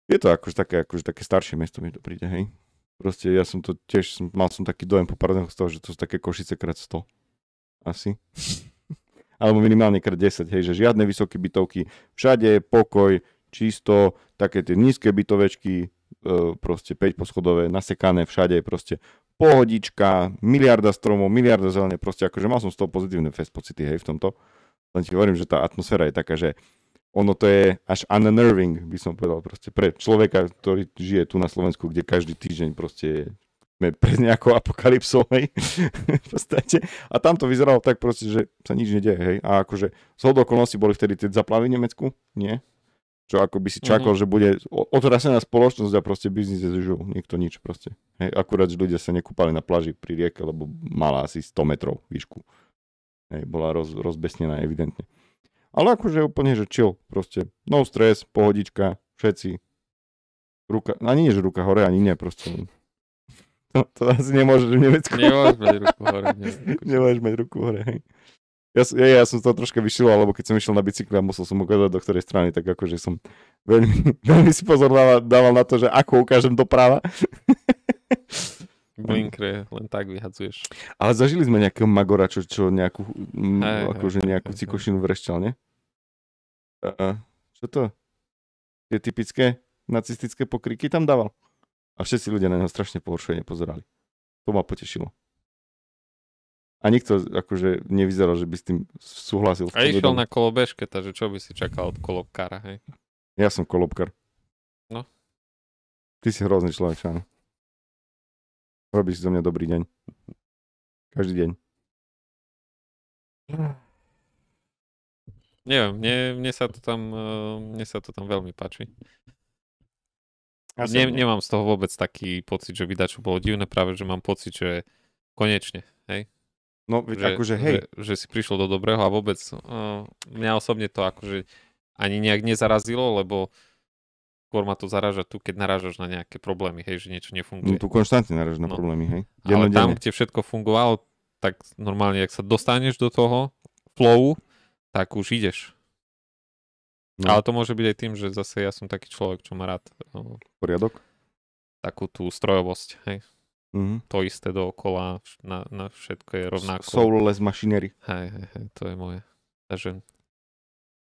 [SPEAKER 2] Je to akože také, akože také staršie mesto mi to príde, hej. Proste ja som to tiež, som, mal som taký dojem po z toho, že to sú také košice krát 100. Asi. Alebo minimálne krát 10, hej, že žiadne vysoké bytovky, všade pokoj, čisto také tie nízke bytovečky, e, proste 5 poschodové, nasekané všade, proste pohodička, miliarda stromov, miliarda zelené, proste akože mal som z toho pozitívne fest pocity, hej, v tomto. Len ti hovorím, že tá atmosféra je taká, že ono to je až unnerving, by som povedal proste, pre človeka, ktorý žije tu na Slovensku, kde každý týždeň proste sme pred nejakou apokalypsou, hej, v podstate. A tam to vyzeralo tak proste, že sa nič nedieje, hej. A akože z hodou okolností boli vtedy tie zaplavy v Nemecku, nie? Čo ako by si mhm. čakal, mm-hmm. že bude otrasená spoločnosť a proste biznis as usual. Nikto nič proste. Hej, akurát, že ľudia sa nekúpali na pláži pri rieke, lebo mala asi 100 metrov výšku. Hej, bola roz, rozbesnená evidentne. Ale akože úplne, že chill, proste. No stres, pohodička, všetci. Ruka, ani nie, že ruka hore, ani nie, proste. No, to asi nemôžeš v Nemôžeš mať ruku hore. Nemôžeš mať ruku hore, hej ja, ja, ja som to troška vyšiel, alebo keď som išiel na bicykli a musel som ukázať, do ktorej strany, tak akože som veľmi, veľmi si pozor dával, dával na to, že ako ukážem doprava. Blinkre,
[SPEAKER 1] len tak vyhadzuješ.
[SPEAKER 2] Ale zažili sme nejakého Magora, čo, čo nejakú, m, aj, akože aj, nejakú aj, cikošinu vrešťal, nie? Uh, čo to? Tie typické nacistické pokriky tam dával. A všetci ľudia na neho strašne pohoršene pozerali. To ma potešilo. A nikto akože nevyzeral, že by s tým súhlasil. A išiel dom. na
[SPEAKER 1] kolobežke, takže čo
[SPEAKER 3] by si čakal od kolobkára, hej?
[SPEAKER 2] Ja som kolobkar. No. Ty
[SPEAKER 3] si hrozný človek, Šano. Robíš zo mňa dobrý deň. Každý deň. Neviem, mne,
[SPEAKER 1] mne, sa to tam, eh, mne sa to tam veľmi páči. Ne, nemám z toho vôbec taký pocit, že by dačo bolo divné, práve že mám pocit, že konečne, hej, No, že, akože hej. Že, že si prišlo do dobrého a vôbec uh, mňa osobne to akože ani nejak nezarazilo, lebo skôr ma to zaraža tu, keď narážaš na nejaké problémy, hej, že niečo nefunguje. No, tu
[SPEAKER 2] konštantne narážaš na no. problémy, hej. Ale tam,
[SPEAKER 1] kde všetko fungovalo, tak normálne, ak sa dostaneš do toho flowu, tak už ideš. No. Ale to môže byť aj tým, že zase ja som taký človek, čo má rád no, poriadok. Takú tú strojovosť, hej. Mm-hmm. To isté dookola, na, na všetko je rovnako. Soulless machinery. Hej, hej, hej, to je moje. Takže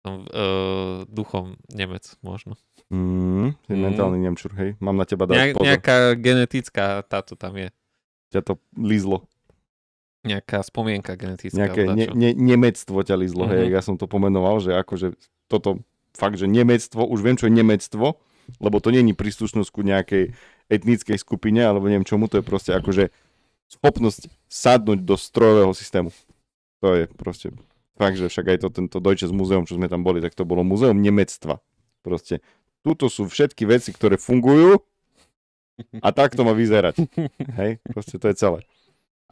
[SPEAKER 1] som uh, duchom Nemec možno. Mm, si mm. mentálny Nemčur, hej. Mám na teba dať Nejak, pozor. Nejaká genetická táto tam je.
[SPEAKER 2] Ťa to lízlo.
[SPEAKER 1] Nejaká spomienka genetická. Nejaké ne,
[SPEAKER 2] ne, nemectvo ťa lízlo, mm-hmm. hej. Mhm. Ja som to pomenoval, že akože toto fakt, že nemectvo, už viem, čo je nemectvo, lebo to není príslušnosť ku nejakej etnickej skupine, alebo neviem čomu, to je proste akože schopnosť sadnúť do strojového systému. To je proste fakt, že však aj to tento Deutsches Museum, čo sme tam boli, tak to bolo muzeum Nemectva. Proste, tuto sú všetky veci, ktoré fungujú a tak to má vyzerať. Hej, proste to je celé.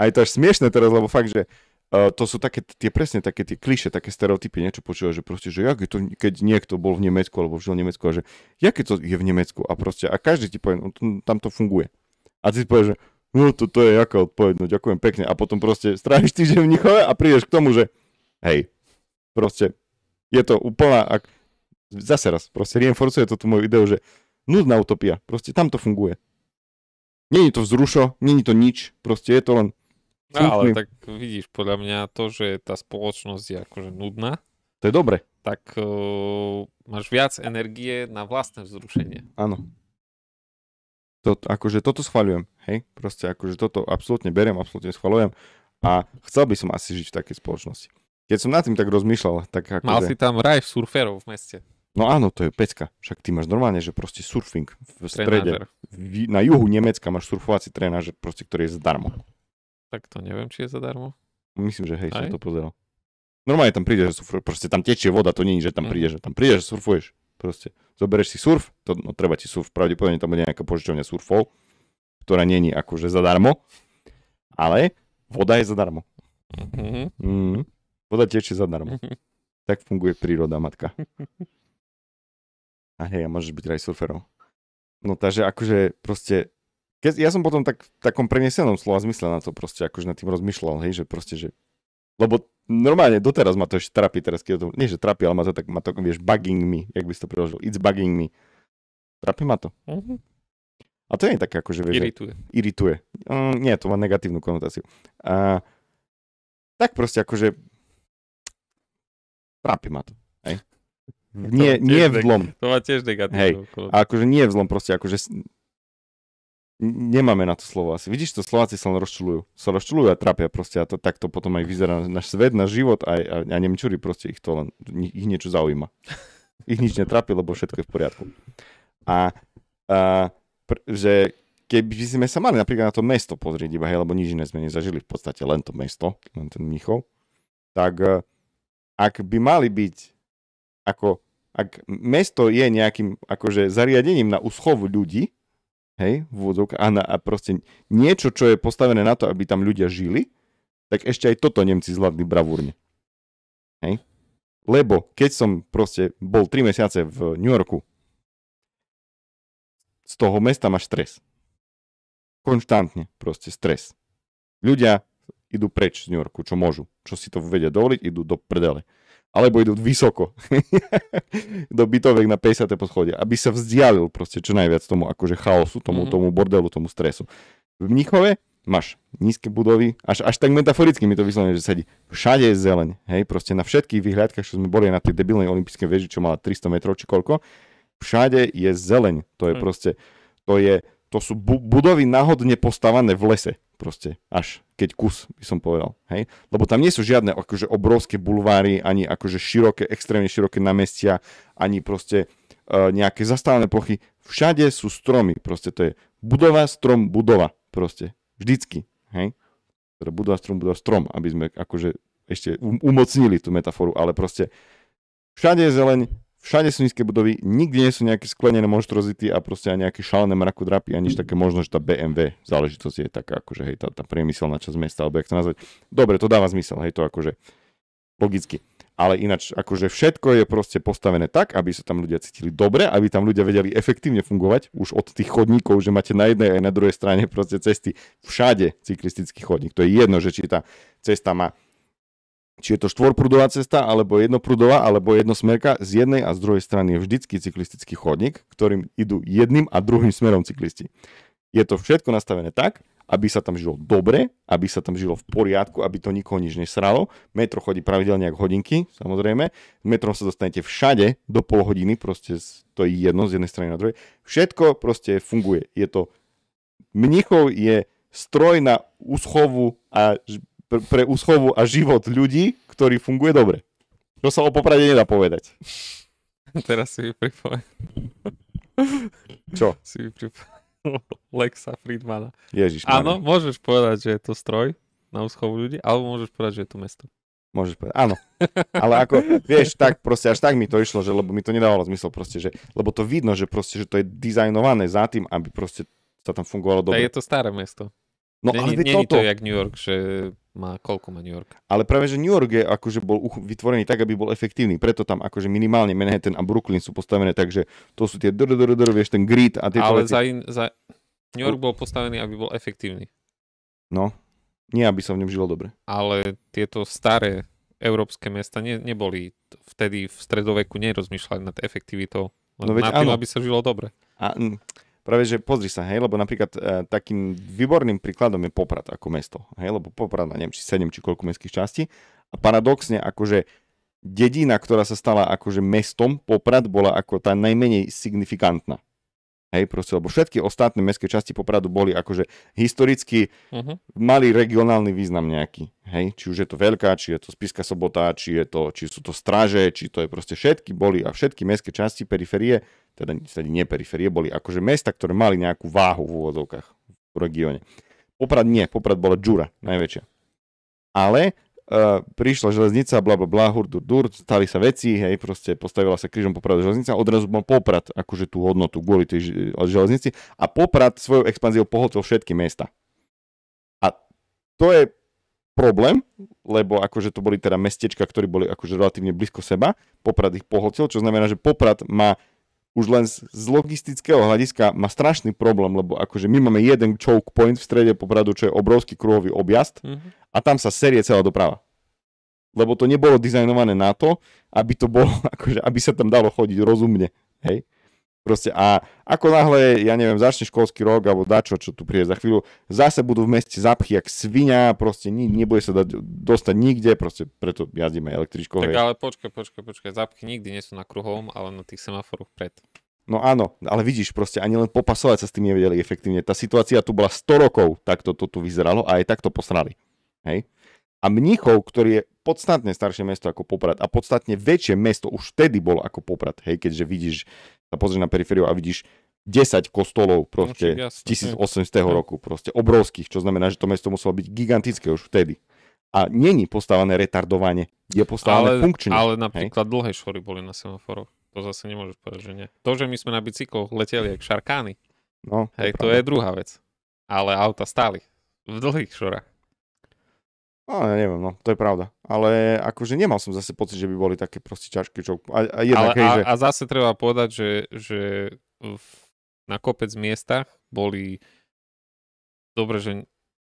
[SPEAKER 2] A je to až smiešne teraz, lebo fakt, že Eh, to sú také, tie presne také tie kliše, také stereotypy, niečo počúva, že proste, že jak je to, keď niekto bol v Nemecku alebo žil v Nemecku a že jak to je v Nemecku a proste a každý ti povie, no, tam to funguje. A ty povieš, že no to, to je jaká odpoveď, no ďakujem pekne a potom proste stráviš týždeň v Nichove a prídeš k tomu, že hej, proste je to úplná, ak, zase raz, proste reinforcuje to tú moju ideu, že nudná utopia, proste tam to funguje. Není to vzrušo, není to nič, proste je to len No, ale tak
[SPEAKER 1] vidíš, podľa mňa to, že tá spoločnosť je akože nudná. To je dobre. Tak uh, máš viac energie na vlastné vzrušenie.
[SPEAKER 2] Áno. To, akože toto schvaľujem, hej? Proste akože toto absolútne beriem, absolútne schvaľujem a chcel by som asi žiť v takej spoločnosti. Keď som nad tým tak rozmýšľal, tak akože... Mal si tam
[SPEAKER 1] raj surferov v meste.
[SPEAKER 2] No áno, to je pecka. Však ty máš normálne, že proste surfing v strede.
[SPEAKER 1] Trenážer.
[SPEAKER 2] Na juhu Nemecka máš surfovací trenážer, proste, ktorý je zdarmo
[SPEAKER 1] tak to neviem, či je zadarmo.
[SPEAKER 2] Myslím, že hej, Aj? som to pozeral. Normálne tam príde, že proste tam tečie voda, to nie je, že tam mhm. prídeš, že tam príde, že surfuješ. Proste zoberieš si surf, to, no treba ti surf, pravdepodobne tam bude nejaká požičovňa surfov, ktorá není akože zadarmo, ale voda je zadarmo. Mm-hmm. Mm-hmm. Voda tečie zadarmo. Mm-hmm. Tak funguje príroda, matka. A hej, a môžeš byť aj surferom. No takže akože proste keď, ja som potom tak, v takom prenesenom slova zmysle na to proste, akože nad tým rozmýšľal, hej, že proste, že... Lebo normálne doteraz ma to ešte trapí teraz, keď to... Nie, že trapí, ale ma to tak, ma to, vieš, bugging me, jak by si to preložil. It's bugging me. Trapí ma to. Mm-hmm. A to je také akože... že vieš... Irituje. Že, irituje. Mm, nie, to má negatívnu konotáciu. A, tak proste akože... Trápi ma to. Hej. Nie, nie vzlom. To má tiež negatívnu Hej. A akože nie vzlom proste, akože nemáme na to slovo asi. Vidíš to, Slováci sa len rozčulujú. Sa rozčulujú a trápia proste a to, tak to potom aj vyzerá náš svet, náš život a, a, a Nemčuri proste ich to len, ich niečo zaujíma. Ich nič netrápi, lebo všetko je v poriadku. A, a pr- že keby sme sa mali napríklad na to mesto pozrieť iba, hej, lebo nič iné sme nezažili v podstate, len to mesto, len ten michov, tak e, ak by mali byť ako, ak mesto je nejakým akože zariadením na uschovu ľudí, hej, v a, na, a proste niečo, čo je postavené na to, aby tam ľudia žili, tak ešte aj toto Nemci zvládli bravúrne. Hej. Lebo keď som proste bol 3 mesiace v New Yorku, z toho mesta máš stres. Konštantne proste stres. Ľudia idú preč z New Yorku, čo môžu. Čo si to vedia dovoliť, idú do prdele alebo idú vysoko do bytovek na 50. poschodie, aby sa vzdialil proste čo najviac tomu akože chaosu, tomu, mm-hmm. tomu bordelu, tomu stresu. V Mnichove máš nízke budovy, až, až tak metaforicky mi to vyslovene, že sedí. Všade je zeleň, hej, proste na všetkých vyhľadkách, čo sme boli na tej debilnej olympijskej veži, čo mala 300 metrov či koľko, všade je zeleň, to je mm. proste, to je, to sú bu- budovy náhodne postavané v lese proste, až keď kus, by som povedal, hej? Lebo tam nie sú žiadne akože obrovské bulváry, ani akože široké, extrémne široké namestia, ani proste e, nejaké zastávané plochy. Všade sú stromy, proste to je budova, strom, budova, proste, vždycky, hej? Teda budova, strom, budova, strom, aby sme akože ešte um-, umocnili tú metaforu, ale proste všade je zeleň, Všade sú nízke budovy, nikde nie sú nejaké sklenené monštrozity a proste aj nejaké šalené mrakodrapy a nič také. Možno, že tá BMW záležitosť je taká, akože hej, tá, tá priemyselná časť mesta, alebo jak to nazvať. Dobre, to dáva zmysel, hej, to akože logicky. Ale ináč, akože všetko je proste postavené tak, aby sa tam ľudia cítili dobre, aby tam ľudia vedeli efektívne fungovať, už od tých chodníkov, že máte na jednej aj na druhej strane proste cesty, všade cyklistický chodník. To je jedno, že či tá cesta má či je to štvorprúdová cesta, alebo jednoprúdová, alebo jednosmerka, z jednej a z druhej strany je vždycky cyklistický chodník, ktorým idú jedným a druhým smerom cyklisti. Je to všetko nastavené tak, aby sa tam žilo dobre, aby sa tam žilo v poriadku, aby to nikoho nič nesralo. Metro chodí pravidelne ako hodinky, samozrejme. Metrom sa dostanete všade do pol hodiny, proste to je jedno z jednej strany na druhej. Všetko proste funguje. Je to... Mnichov je stroj na úschovu a pre, pre úschovu a život ľudí, ktorý funguje dobre. To sa o Poprade nedá povedať.
[SPEAKER 1] Teraz si mi pripomenul. Čo? Si mi pripomenul Lexa Friedmana.
[SPEAKER 3] Ježiš. Áno,
[SPEAKER 1] môžeš povedať, že je to stroj na úschovu ľudí, alebo môžeš povedať, že je to mesto.
[SPEAKER 2] Môžeš povedať, áno. Ale ako, vieš, tak proste až tak mi to išlo, že lebo mi to nedávalo zmysel proste, že, lebo to vidno, že proste, že to je dizajnované za tým, aby proste sa tam fungovalo dobre. A je to
[SPEAKER 1] staré mesto. No, nie, ale nie, nie toto... je to jak New York, že má, koľko má New York?
[SPEAKER 2] Ale práve, že New York je, akože bol vytvorený tak, aby bol efektívny. Preto tam akože minimálne Manhattan a Brooklyn sú postavené tak, že to sú tie dr, dr, dr, vieš, ten grid a tie. Ale za,
[SPEAKER 1] in, za... New York bol postavený, aby bol efektívny.
[SPEAKER 2] No, nie aby sa v ňom žilo dobre.
[SPEAKER 1] Ale tieto staré európske mesta ne, neboli vtedy v stredoveku nerozmýšľali nad efektivitou. No veď na tým, áno. aby sa žilo dobre. A, Práve, že pozri
[SPEAKER 2] sa, hej, lebo napríklad e, takým výborným príkladom je Poprad ako mesto, hej, lebo Poprad má neviem, či 7 či koľko mestských častí a paradoxne akože dedina, ktorá sa stala akože mestom, Poprad bola ako tá najmenej signifikantná. Hej, proste, lebo všetky ostatné mestské časti Popradu boli akože historicky uh-huh. mali regionálny význam nejaký. Hej, či už je to Veľká, či je to Spiska Sobota, či, je to, či sú to Straže, či to je proste všetky boli a všetky mestské časti periférie, teda, teda nie periférie, boli akože mesta, ktoré mali nejakú váhu v úvodovkách v regióne. Poprad nie, Poprad bola Džura, najväčšia. Ale Eh, prišla železnica, bla bla bla, hurdur, dur, stali sa veci, hej, proste postavila sa krížom Poprad železnica, odrazu mal Poprad akože tú hodnotu kvôli tej železnici a Poprad svojou expanziou pohotil všetky mesta. A to je problém, lebo akože to boli teda mestečka, ktoré boli akože relatívne blízko seba, Poprad ich pohotil, čo znamená, že Poprad má už len z, z logistického hľadiska má strašný problém, lebo akože my máme jeden choke point v strede Popradu, čo je obrovský kruhový objazd mm-hmm. a tam sa serie celá doprava. Lebo to nebolo dizajnované na to, aby to bolo, akože, aby sa tam dalo chodiť rozumne. Hej? Proste a ako náhle, ja neviem, začne školský rok alebo dačo, čo tu príde za chvíľu, zase budú v meste zapchy jak svinia, proste ni, nebude sa dať dostať nikde, proste preto jazdíme električko. Tak hej. ale
[SPEAKER 1] počkaj, počkaj, počkaj, zapchy nikdy nie sú na kruhovom, ale na tých semaforoch pred.
[SPEAKER 2] No áno, ale vidíš, proste ani len popasovať sa s tým nevedeli efektívne. Tá situácia tu bola 100 rokov, takto to tu vyzeralo a aj takto posrali. Hej? A Mníchov, ktorý je podstatne staršie mesto ako Poprad a podstatne väčšie mesto už vtedy bolo ako Poprad, hej, keďže vidíš, sa pozrieš na perifériu a vidíš 10 kostolov proste no, z 1800 okay. No. roku, proste obrovských, čo znamená, že to mesto muselo byť gigantické už vtedy. A není postavené retardovanie, je postavené ale, funkčne. Ale napríklad
[SPEAKER 1] hej? dlhé šory boli na semaforoch. To zase nemôžeš povedať, že nie. To, že my sme na bicykloch leteli jak šarkány, no, hej, to, to je druhá vec. Ale auta stáli v dlhých šorách.
[SPEAKER 2] No, ja neviem, no, to je pravda. Ale akože nemal som zase pocit, že by boli také proste ťažké čo... A, a, jednak, Ale, hej, že... a, a
[SPEAKER 1] zase treba povedať, že, že v, na kopec miestach boli dobre, že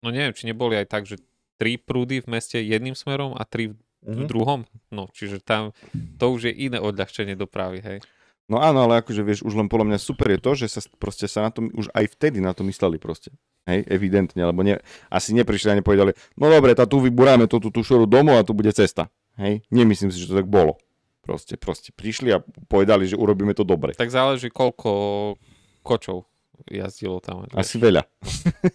[SPEAKER 1] no neviem, či neboli aj tak, že tri prúdy v meste jedným smerom a tri v, mm-hmm. v druhom. No, čiže tam to už je iné odľahčenie dopravy, hej.
[SPEAKER 2] No áno, ale akože vieš, už len podľa mňa super je to, že sa proste sa na tom už aj vtedy na to mysleli proste. Hej, evidentne, lebo ne, asi neprišli a nepovedali, no dobre, tá tu vyburáme tú, tú, tú šoru domov a tu bude cesta. Hej, nemyslím si, že to tak bolo. Proste, proste prišli a povedali, že urobíme to dobre. Tak
[SPEAKER 1] záleží, koľko kočov jazdilo tam. Vieš.
[SPEAKER 2] Asi veľa.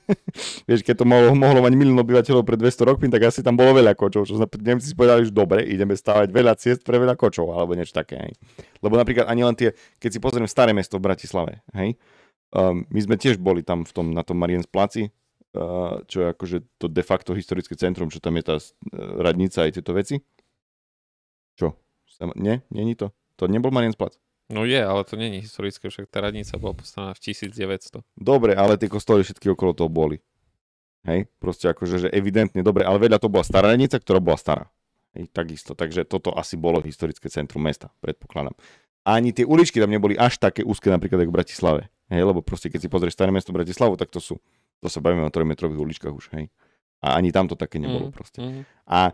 [SPEAKER 2] vieš, keď to mohlo, mohlo mať milión obyvateľov pred 200 rokmi, tak asi tam bolo veľa kočov. Čo sme, Nemci si povedali, že dobre, ideme stavať veľa ciest pre veľa kočov, alebo niečo také. Hej. Lebo napríklad ani len tie, keď si pozriem staré mesto v Bratislave, hej, Um, my sme tiež boli tam v tom, na tom Mariens placi, uh, čo je akože to de facto historické centrum, čo tam je tá eh, radnica aj tieto veci. Čo? Sam, nie? Není to? To nebol Mariens plac?
[SPEAKER 1] No je, ale to není historické, však tá radnica bola postavená v 1900. Dobre,
[SPEAKER 2] ale tie kostoly všetky okolo toho boli. Hej, proste akože, že evidentne, dobre, ale vedľa to bola stará radnica, ktorá bola stará. Hej, takisto, takže toto asi bolo historické centrum mesta, predpokladám. Ani tie uličky tam neboli až také úzke, napríklad ako v Bratislave. Hej, lebo proste keď si pozrieš staré mesto Bratislavu, tak to sú, to sa bavíme o trojmetrových uličkách už, hej. A ani tam to také nebolo mm, proste. Mm. A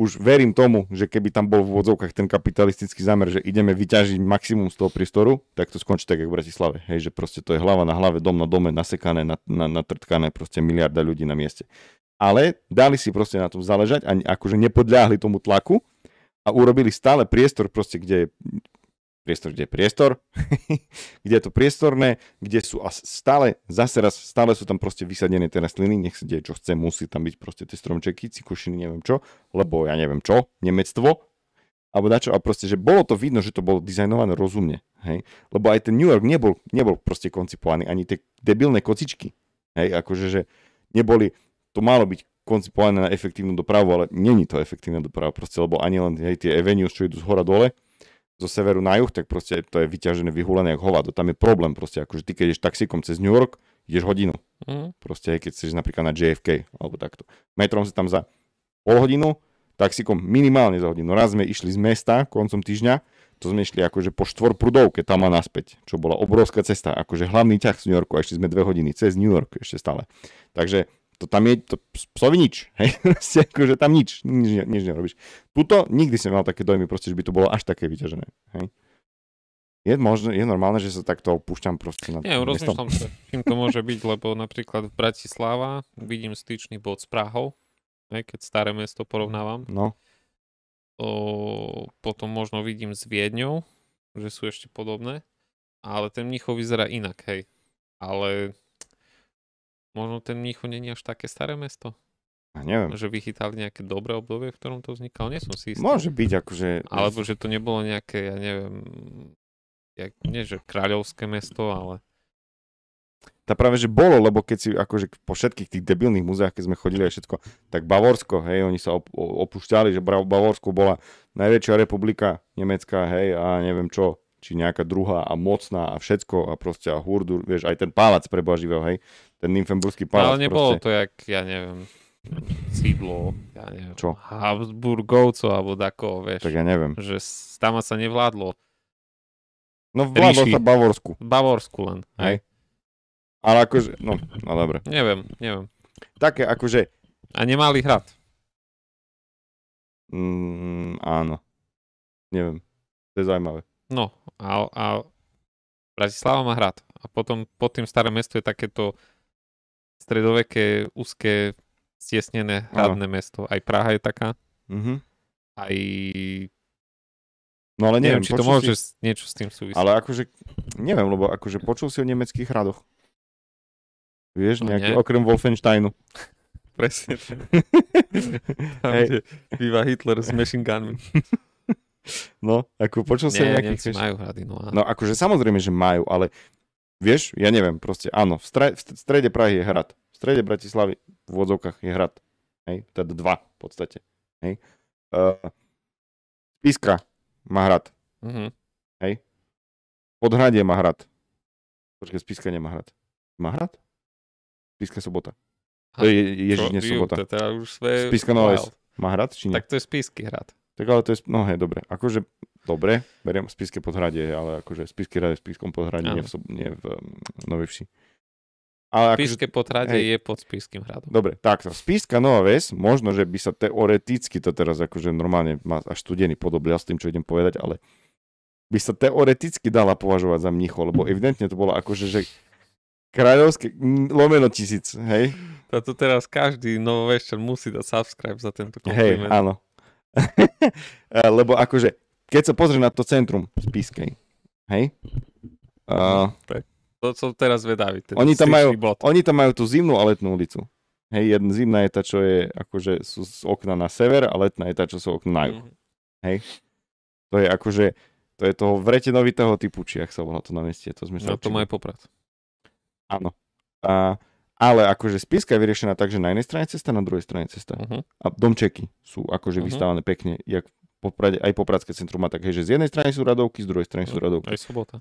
[SPEAKER 2] už verím tomu, že keby tam bol v vodzovkách ten kapitalistický zámer, že ideme vyťažiť maximum z toho priestoru, tak to skončí tak, ako v Bratislave. Hej, že proste to je hlava na hlave, dom na dome, nasekané, na, na, natrtkané, proste miliarda ľudí na mieste. Ale dali si proste na tom záležať ani akože nepodľahli tomu tlaku a urobili stále priestor proste, kde je priestor, kde je priestor, kde je to priestorné, kde sú a stále, zase raz, stále sú tam proste vysadené tie rastliny, nech sa deje čo chce, musí tam byť proste tie stromčeky, cikušiny, neviem čo, lebo ja neviem čo, Nemectvo, alebo dačo, a proste, že bolo to vidno, že to bolo dizajnované rozumne, hej, lebo aj ten New York nebol, nebol proste koncipovaný, ani tie debilné kocičky, hej, akože, že neboli, to malo byť koncipované na efektívnu dopravu, ale není to efektívna doprava proste, lebo ani len hej, tie avenues, čo idú z hora dole, zo severu na juh, tak proste to je vyťažené, vyhulené ako hovado. Tam je problém proste, akože ty keď ideš taxíkom cez New York, ideš hodinu. Mm. Proste keď chceš napríklad na JFK alebo takto. Metrom si tam za pol hodinu, taxíkom minimálne za hodinu. No raz sme išli z mesta koncom týždňa, to sme išli akože po štvor prudovke tam a naspäť, čo bola obrovská cesta, akože hlavný ťah z New Yorku, a ešte sme dve hodiny cez New York ešte stále. Takže to tam je to psovi nič, hej, proste že akože tam nič, nič, nič nerobíš. Tuto nikdy som mal také dojmy, proste, že by to bolo až také vyťažené, hej. Je, možné, je normálne, že sa takto opúšťam proste na... Nie, rozmýšľam sa,
[SPEAKER 1] čím to môže byť, lebo napríklad v Bratislava vidím styčný bod s Prahou, hej, keď staré mesto porovnávam. No. O, potom možno vidím s Viedňou, že sú ešte podobné, ale ten Mnichov vyzerá inak, hej. Ale Možno ten Mnichov není až také staré mesto. A neviem. Že vychytali nejaké dobré obdobie, v ktorom to vznikalo. Nie som si istý. Môže byť akože... Alebo že to nebolo nejaké, ja neviem, jak, nie že kráľovské mesto, ale...
[SPEAKER 2] Tá práve, že bolo, lebo keď si akože po všetkých tých debilných muzeách, keď sme chodili a všetko, tak Bavorsko, hej, oni sa opúšťali, že Bavorsko bola najväčšia republika Nemecká, hej, a neviem čo, či nejaká druhá a mocná a všetko a proste a hurdu, vieš, aj ten pálac preboha živého, hej, ten Nymfenburský no, pálac. Ale nebolo proste. to
[SPEAKER 1] jak, ja neviem, sídlo, ja neviem, Čo? Habsburgovco alebo dako, vieš. Tak ja neviem. Že tam sa nevládlo. No vládlo sa Bavorsku. Bavorsku len. Hej. hej. Ale akože, no, no dobre. Neviem, neviem. Také akože... A nemali hrad.
[SPEAKER 2] Mm, áno. Neviem. To je zaujímavé.
[SPEAKER 1] No, a, a Bratislava má hrad. A potom pod tým staré mesto je takéto stredoveké, úzke, stiesnené hradné ano. mesto. Aj Praha je taká. Mm-hmm. Aj... No ale neviem, neviem či to môže
[SPEAKER 3] si... niečo s tým súvisieť. Ale
[SPEAKER 2] akože, neviem, lebo akože počul si o nemeckých hradoch. Vieš, no, nejaký, nie. okrem Wolfensteinu.
[SPEAKER 3] Presne.
[SPEAKER 1] Tam, hey. kde býva Hitler s machine gunmi. No, ako počul som nejakých... majú hrady, no, no
[SPEAKER 2] akože samozrejme, že majú, ale vieš, ja neviem, proste áno, v, stre, v strede Prahy je hrad, v strede Bratislavy v vodzovkách je hrad, hej, teda dva v podstate, hej. Uh, e, Píska má hrad, mm-hmm. hej. Podhradie má hrad. Počkaj, Spiska nemá hrad. Má hrad? Spiska sobota. To je Ježiš, nie sobota. Teda už svoje... Spiska Noves. Má hrad, či nie? Tak to
[SPEAKER 1] je Spisky hrad.
[SPEAKER 2] Tak ale to je, no hej, dobre. Akože, dobre, beriem Spiske podhradie, ale akože Spiske rade v Spiskom podhradí, nie v, nie v um, Novej Vši.
[SPEAKER 3] Ale akože- Spiske akože, podhradie hej. je pod Spiským hradom.
[SPEAKER 2] Dobre, tak Spiska Nová Ves, možno, že by sa teoreticky to teraz akože normálne má až studený podobia s tým, čo idem povedať, ale by sa teoreticky dala považovať za mnicho, lebo evidentne to bolo akože, že Kráľovské, lomeno tisíc, hej?
[SPEAKER 1] Toto teraz každý novovešťan musí dať subscribe za tento kompliment. Hej, áno,
[SPEAKER 2] Lebo akože, keď sa pozrie na to centrum Spiskej, hej? Uh, tak. To som teraz vedavý. Teda oni, tam majú, oni tam majú tú zimnú a letnú ulicu. Hej, jedna zimná je tá, čo je, akože sú z okna na sever a letná je tá, čo sú okna na juh. Mm. Hej. To je akože, to je toho vretenovitého typu, či ak sa volá to na meste. To sme no, sa no, to má aj poprad. Áno. A, ale akože spiska je vyriešená tak, že na jednej strane cesta, na druhej strane cesta. Uh-huh. A domčeky sú akože uh-huh. Mhm. vystávané pekne, jak prade, aj Pradské centrum má také, že z jednej strany sú radovky, z druhej strany sú radovky. Aj sobota.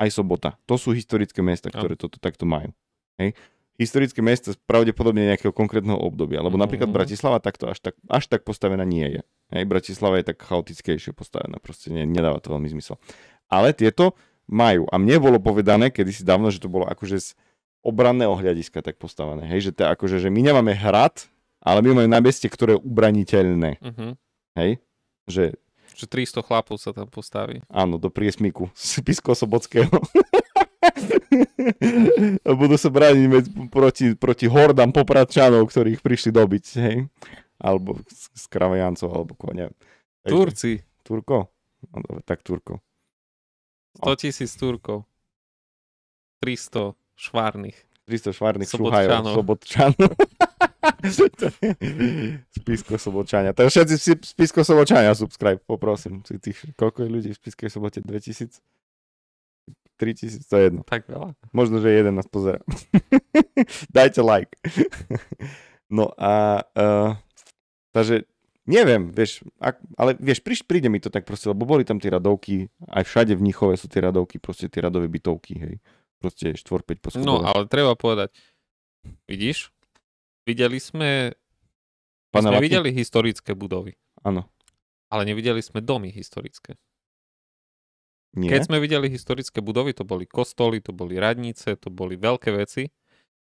[SPEAKER 2] Aj sobota. To sú historické mesta, ktoré toto takto majú. Hej. Historické mesta pravdepodobne nejakého konkrétneho obdobia, lebo uh-huh. napríklad Bratislava takto až tak, až tak postavená nie je. Hej. Bratislava je tak chaotickejšie postavená, proste nie, nedáva to veľmi zmysel. Ale tieto majú. A mne bolo povedané kedysi dávno, že to bolo akože z, obranného hľadiska tak postavené. Hej, že, to, akože, že my nemáme hrad, ale my máme na mieste, ktoré je ubraniteľné. Uh-huh. Hej? Že...
[SPEAKER 1] že 300 chlapov sa tam postaví.
[SPEAKER 2] Áno, do priesmiku z Pisko-Sobockého. a budú sa brániť med, proti, proti hordám popradčanov, ktorých prišli dobiť, hej? Alebo z Kravajancov, alebo koho, neviem. Hej, Turci. Turko? No dobe, tak Turko.
[SPEAKER 1] 100 tisíc Turkov. 300 švárnych. 300 švárnych šúhajov Sobotczanów.
[SPEAKER 3] spisko
[SPEAKER 2] Sobočania. Takže všetci Spisko Sobočania subscribe, poprosím. Tých, koľko je ľudí v Spiskej Sobote? 2000? 3000, to je jedno. Tak veľa. Možno, že jeden nás pozera. Dajte like. no a uh, takže neviem, vieš, ak, ale vieš, príš, príde mi to tak proste, lebo boli tam tie radovky, aj všade v Nichove sú tie radovky, proste tie radové bytovky, hej proste 4-5 poschodov. No,
[SPEAKER 1] ale treba povedať, vidíš, videli sme, sme videli historické budovy. Áno. Ale nevideli sme domy historické. Nie. Keď sme videli historické budovy, to boli kostoly, to boli radnice, to boli veľké veci,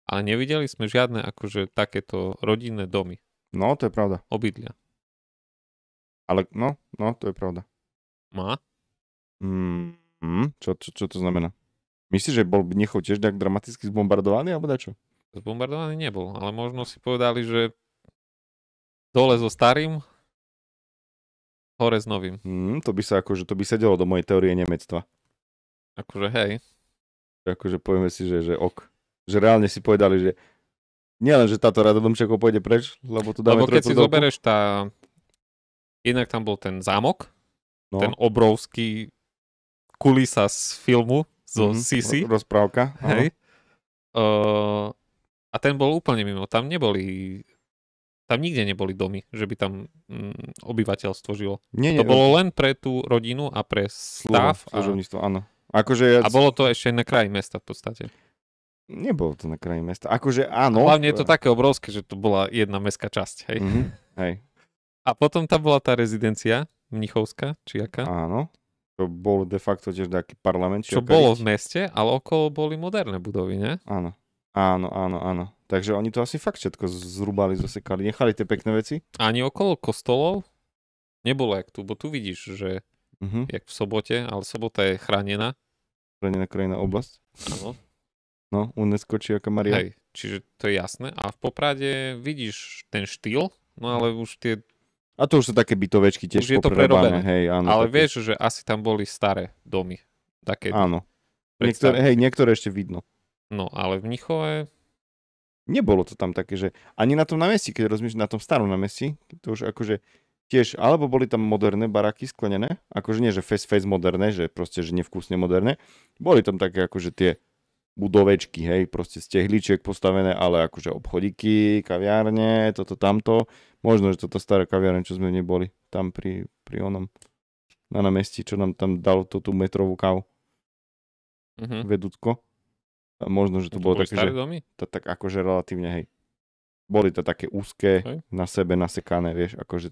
[SPEAKER 1] ale nevideli sme žiadne akože takéto rodinné domy.
[SPEAKER 2] No, to je pravda. Obydlia. Ale no, no, to je pravda. Má? Mm, mm, čo, čo, čo to znamená? Myslíš, že bol Mnichov tiež nejak dramaticky zbombardovaný alebo
[SPEAKER 3] dačo?
[SPEAKER 1] Zbombardovaný nebol, ale možno si povedali, že dole so starým, hore s novým.
[SPEAKER 2] Mm, to by sa akože, to by sedelo do mojej teórie nemectva. Akože hej. Akože povieme si, že, že ok. Že reálne si povedali, že nielen, že táto rada Domčekov pôjde preč, lebo tu dáme Lebo keď si dolku.
[SPEAKER 1] zoberieš tá... Inak tam bol ten zámok, no. ten obrovský kulisa z filmu, zo mm-hmm. Sisi. Rozprávka. Hej. Uh, a ten bol úplne mimo. Tam neboli tam nikde neboli domy, že by tam mm, obyvateľstvo žilo. Nie, nie, to bolo e- len pre tú rodinu a pre stav. Služobníctvo, áno. Akože ja... A bolo to ešte na kraji mesta v podstate. Nebolo to na
[SPEAKER 2] kraji mesta. Akože áno. Hlavne je to také
[SPEAKER 1] obrovské, že to bola jedna mestská časť. Hej. Mm-hmm, hej. A potom tam bola tá rezidencia Mnichovská, či aká. Áno. Čo bol de facto tiež nejaký parlament. Čo bolo v meste, ale okolo boli moderné budovy, ne? Áno.
[SPEAKER 2] Áno, áno, áno. Takže oni to asi fakt všetko zrubali, zasekali. Nechali tie pekné veci.
[SPEAKER 1] Ani okolo kostolov nebolo jak tu, bo tu vidíš, že uh-huh. jak v sobote, ale sobota je chránená. Chránená krajina oblasť. Áno. No, UNESCO či aká Maria. Hej, čiže to je jasné. A v Poprade vidíš ten štýl, no ale už tie
[SPEAKER 2] a to už sú také bytovečky tiež už je to prerobené. Hej, áno, Ale
[SPEAKER 1] také. vieš, že asi tam boli staré domy. Také. Áno. Niektoré, hej,
[SPEAKER 2] niektoré ešte vidno.
[SPEAKER 1] No, ale v Mnichove...
[SPEAKER 2] Nebolo to tam také, že... Ani na tom námestí, keď rozmýšľam, na tom starom námestí, to už akože tiež, alebo boli tam moderné baraky sklenené, akože nie, že face face moderné, že proste, že nevkusne moderné. Boli tam také akože tie budovečky, hej, proste z tehličiek postavené, ale akože obchodíky, kaviárne, toto tamto. Možno, že toto staré kaviárne, čo sme neboli tam pri, pri onom na námestí, čo nám tam dalo tú, tú metrovú kávu. Uh-huh. Vedúcko. A možno, že to, to bolo také, že, domy? To, tak akože relatívne, hej. Boli to také úzké, hej. na sebe nasekané, vieš, akože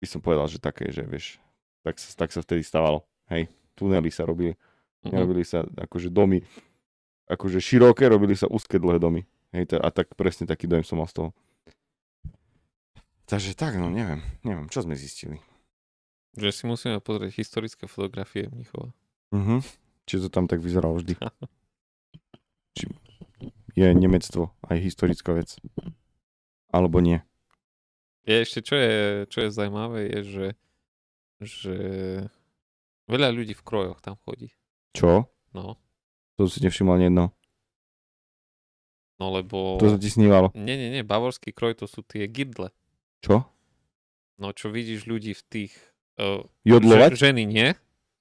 [SPEAKER 2] by som povedal, že také, že vieš, tak sa, tak sa vtedy stávalo, hej. Tunely sa robili, uh-huh. Mhm. robili sa akože domy akože široké, robili sa úzke dlhé domy. Hej, a tak presne taký dojem som mal z toho. Takže tak, no neviem, neviem, čo sme zistili.
[SPEAKER 1] Že si musíme pozrieť historické fotografie Mnichova.
[SPEAKER 2] Mhm, či to tam tak vyzeralo vždy. či je Nemectvo aj historická vec. Alebo nie.
[SPEAKER 1] Je ešte, čo je, čo je zaujímavé, je, že, že veľa ľudí v krojoch tam chodí. Čo?
[SPEAKER 2] No. To si nevšimol ani jedno.
[SPEAKER 1] No lebo... To sa ti snívalo. Nie, nie, nie, bavorský kroj to sú tie gidle. Čo? No čo vidíš ľudí v tých... Uh, e, Jodlovať? Že, ženy nie.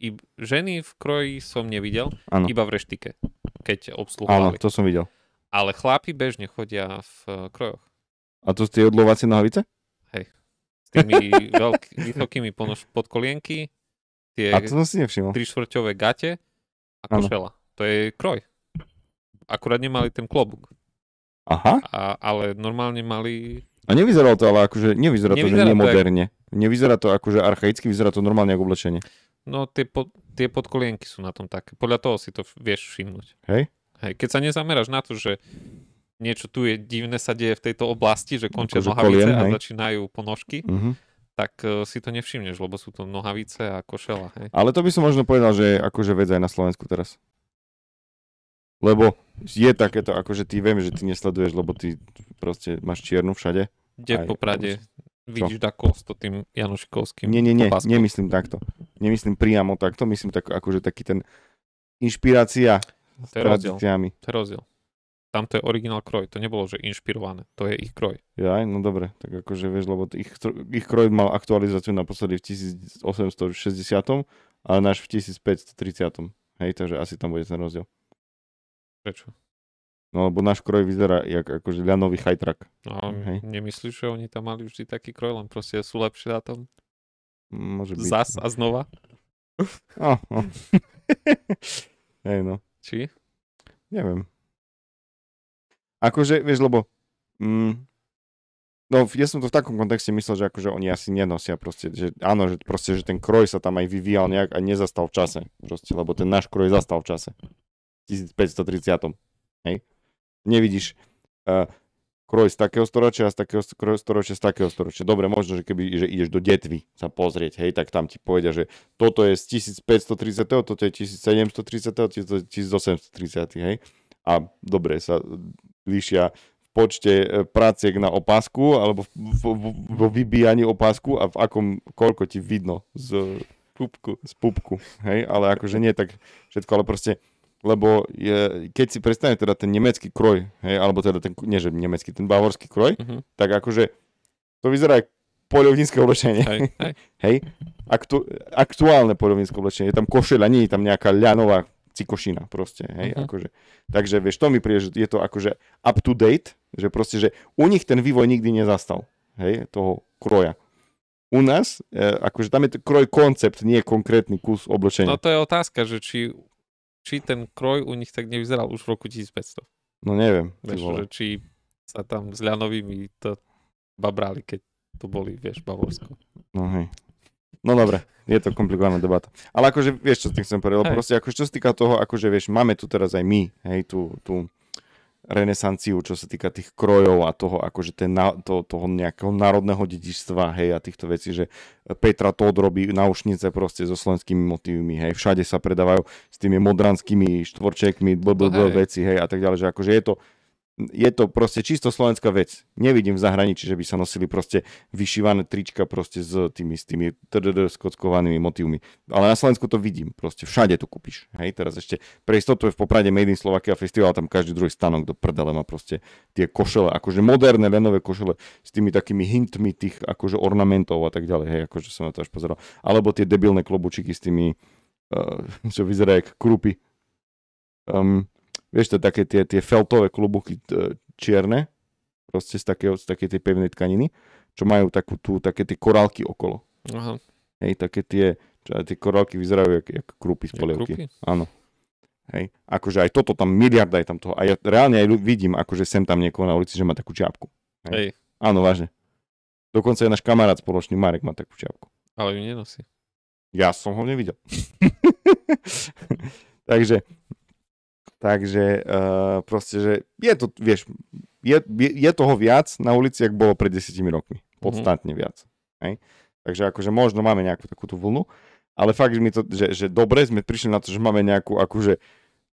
[SPEAKER 1] I, ženy v kroji som nevidel, ano. iba v reštike, keď obsluhovali. Áno, to som videl. Ale chlápi bežne chodia v e, krojoch.
[SPEAKER 2] A to sú tie odlovacie nohavice?
[SPEAKER 1] Hej. S tými veľký, vysokými ponož podkolienky, tie a to som si nevšimol. trišvrťové gate a košela. Ano. To je kroj. Akurát nemali ten klobúk. Aha. A, ale normálne mali... A nevyzeralo to ale akože, nevyzerá, nevyzerá to, že nemoderne.
[SPEAKER 2] Tak... Nevyzerá to akože archaicky, vyzerá to normálne ako oblečenie.
[SPEAKER 1] No tie, po, tie podkolienky sú na tom také. Podľa toho si to vieš všimnúť. Hej? Hej, keď sa nezameráš na to, že niečo tu je divné sa deje v tejto oblasti, že končia akože nohavice kolien, a hej. začínajú ponožky, uh-huh. tak uh, si to nevšimneš, lebo sú to nohavice a košela. Hej. Ale
[SPEAKER 2] to by som možno povedal, že je akože vec aj na Slovensku teraz. Lebo je takéto, akože ty viem, že ty nesleduješ, lebo ty proste máš čiernu všade. Kde po Prade vidíš
[SPEAKER 1] da kosto tým Janošikovským. Nie, nie, nie, opaskom.
[SPEAKER 2] nemyslím takto. Nemyslím priamo takto, myslím tak, akože taký ten inšpirácia to je s tradíciami.
[SPEAKER 1] Rozdiel. To je rozdiel. Tam to je originál kroj, to nebolo, že inšpirované, to je ich kroj.
[SPEAKER 2] Ja, no dobre, tak akože vieš, lebo ich, ich kroj mal aktualizáciu naposledy v 1860, ale náš v 1530. Hej, takže asi tam bude ten rozdiel. Prečo? No lebo náš kroj vyzerá jak akože ľanový chajtrak. No, Hej.
[SPEAKER 1] nemyslíš, že oni tam mali vždy taký kroj, len proste sú lepšie na tom? Môže byť. Zas a znova?
[SPEAKER 3] No, no.
[SPEAKER 2] Hej, no. Či? Neviem. Akože, vieš, lebo... Mm, No ja som to v takom kontexte myslel, že akože oni asi nenosia proste, že áno, že proste, že ten kroj sa tam aj vyvíjal nejak a nezastal v čase proste, lebo ten náš kroj zastal v čase. 1530. Hej? Nevidíš uh, kroj z takého storočia a z takého kroj storočia z takého storočia. Dobre, možno, že keby že ideš do detvy sa pozrieť, hej, tak tam ti povedia, že toto je z 1530, toto je 1730, toto je 1830, hej. A dobre, sa líšia v počte e, práciek na opasku alebo vo vybíjaní opasku a v akom, koľko ti vidno z e, pupku. Z pupku, hej, ale akože nie tak všetko, ale proste lebo je, keď si predstavím teda ten nemecký kroj, hej, alebo teda ten, nie že nemecký, ten bavorský kroj, uh-huh. tak akože to vyzerá aj poľovnícke oblečenie. Hej, hej. hej? Aktu, aktuálne poľovnícke oblečenie. Je tam košela, nie je tam nejaká ľanová cikošina proste, hej, uh-huh. akože. Takže vieš, to mi príde, že je to akože up to date, že proste, že u nich ten vývoj nikdy nezastal, hej, toho kroja. U nás, e, akože tam je to kroj koncept, nie konkrétny kus oblečenia. No
[SPEAKER 1] to je otázka, že či či ten kroj u nich tak nevyzeral už v roku 1500. No neviem. Vieš, že či sa tam s ľanovými to babrali, keď tu boli, vieš, Bavorsko.
[SPEAKER 2] No hej. No dobre, je to komplikovaná debata. Ale akože vieš, čo tým chcem povedať, lebo proste akože čo sa týka toho, akože vieš, máme tu teraz aj my, hej, tu. tu, renesanciu, čo sa týka tých krojov a toho, akože ten, to, toho nejakého národného dedičstva, hej, a týchto vecí, že Petra to odrobí naušnice proste so slovenskými motívmi, hej, všade sa predávajú s tými modranskými štvorčekmi, blblbl veci, hej, a tak ďalej, že akože je to, je to proste čisto slovenská vec. Nevidím v zahraničí, že by sa nosili proste vyšívané trička proste s tými, s tými skockovanými motivmi. Ale na Slovensku to vidím, proste všade to kúpiš. Hej, teraz ešte pre istotu je v Poprade Made in Slovakia festival, tam každý druhý stanok do prdele má proste tie košele, akože moderné lenové košele s tými takými hintmi tých akože ornamentov a tak ďalej, hej, akože som na to až pozeral. Alebo tie debilné klobučiky s tými, uh, čo vyzerá jak krupy. Um, vieš, to také tie, tie feltové klobúky čierne, proste z, takého, z takej tej pevnej tkaniny, čo majú takú tú, také tie korálky okolo. Aha. Hej, také tie, čo, tie korálky vyzerajú jak, jak krúpy z polievky. Áno. Hej, akože aj toto tam, miliarda je tam toho. A ja reálne aj vidím, akože sem tam niekoho na ulici, že má takú čiapku. Hej. Hej. Áno, vážne. Dokonca je náš kamarát spoločný, Marek, má takú čiapku.
[SPEAKER 1] Ale ju nenosí.
[SPEAKER 2] Ja som ho nevidel. Takže Takže uh, proste, že je to, vieš, je, je, toho viac na ulici, ako bolo pred desetimi rokmi. Mhm. Podstatne mm-hmm. viac. Hej? Takže akože možno máme nejakú takúto vlnu, ale fakt, že, mi to, že, že dobre sme prišli na to, že máme nejakú akože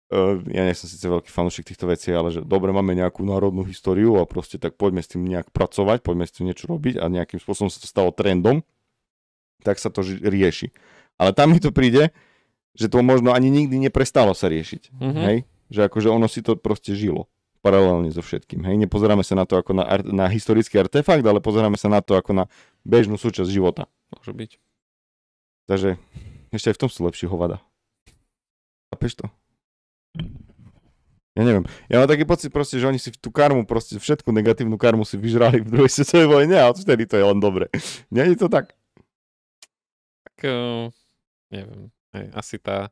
[SPEAKER 2] Uh, ja nie som síce veľký fanúšik týchto vecí, ale že dobre, máme nejakú národnú históriu a proste tak poďme s tým nejak pracovať, poďme s tým niečo robiť a nejakým spôsobom sa to stalo trendom, tak sa to ži- rieši. Ale tam mi to príde, že to možno ani nikdy neprestalo sa riešiť. Mm-hmm. Hej? Že akože ono si to proste žilo paralelne so všetkým. Hej, nepozeráme sa na to ako na, ar- na historický artefakt, ale pozeráme sa na to ako na bežnú súčasť života. Môže byť. Takže ešte aj v tom sú lepší hovada. Chápeš to? Ja neviem. Ja mám taký pocit proste, že oni si tú karmu, proste všetku negatívnu karmu si vyžrali v druhej svetovej vojne a odvtedy to je len dobre. Nie je to tak?
[SPEAKER 1] Tak, uh, neviem. Hej, asi tá,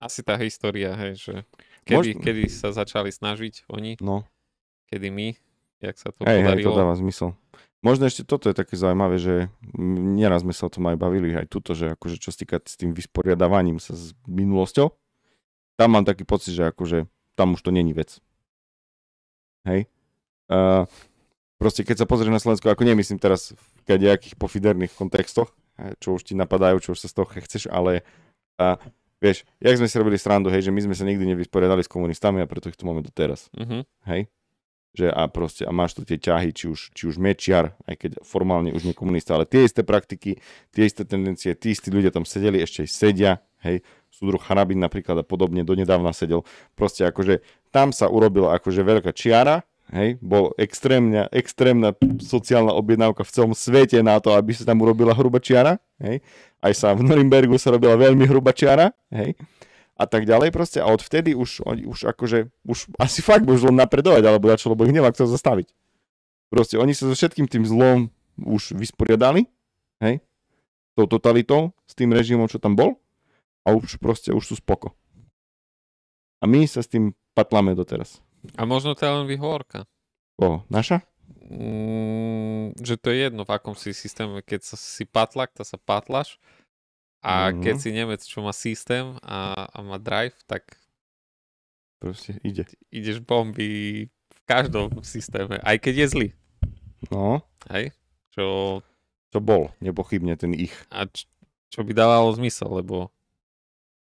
[SPEAKER 1] asi tá história, hej, že Kedy, Mož... kedy sa začali snažiť oni, no. kedy my, jak sa to hey, podarilo. Hej, to dáva
[SPEAKER 2] zmysel. Možno ešte toto je také zaujímavé, že nieraz sme sa o tom aj bavili, aj tuto, že akože čo stýka s tým vysporiadavaním sa s minulosťou, tam mám taký pocit, že akože tam už to není vec. Hej? Uh, proste keď sa pozrieš na Slovensko, ako nemyslím teraz v nejakých pofiderných kontextoch, čo už ti napadajú, čo už sa z toho chceš, ale uh, Vieš, jak sme si robili srandu, hej, že my sme sa nikdy nevysporiadali s komunistami a preto ich tu máme doteraz. Uh-huh. Hej? Že a proste, a máš tu tie ťahy, či už, či už mečiar, aj keď formálne už nie komunista, ale tie isté praktiky, tie isté tendencie, tí istí ľudia tam sedeli, ešte aj sedia, hej, súdruh Harabin napríklad a podobne, donedávna sedel. Proste akože tam sa urobila akože veľká čiara, Hej, bol extrémna, extrémna sociálna objednávka v celom svete na to, aby sa tam urobila hruba čiara. Hej. Aj sa v Norimbergu sa robila veľmi hruba čiara. Hej. A tak ďalej proste. A odvtedy už, už akože, už asi fakt už len napredovať, alebo dačo, lebo ich nemá kto zastaviť. Proste oni sa so všetkým tým zlom už vysporiadali. Hej. Tou totalitou, s tým režimom, čo tam bol. A už proste, už sú spoko. A my sa s tým patláme doteraz.
[SPEAKER 1] A možno to je len vyhovorka. O, naša? Mm, že to je jedno, v akom si systéme. Keď si patlak, to sa patlaš. A mm-hmm. keď si Nemec, čo má systém a, a má drive, tak...
[SPEAKER 2] Proste ide.
[SPEAKER 1] Ideš bomby v každom systéme, aj keď je zlý. No. Hej? Čo...
[SPEAKER 2] To bol, nepochybne ten ich.
[SPEAKER 1] A č- čo by dávalo zmysel, lebo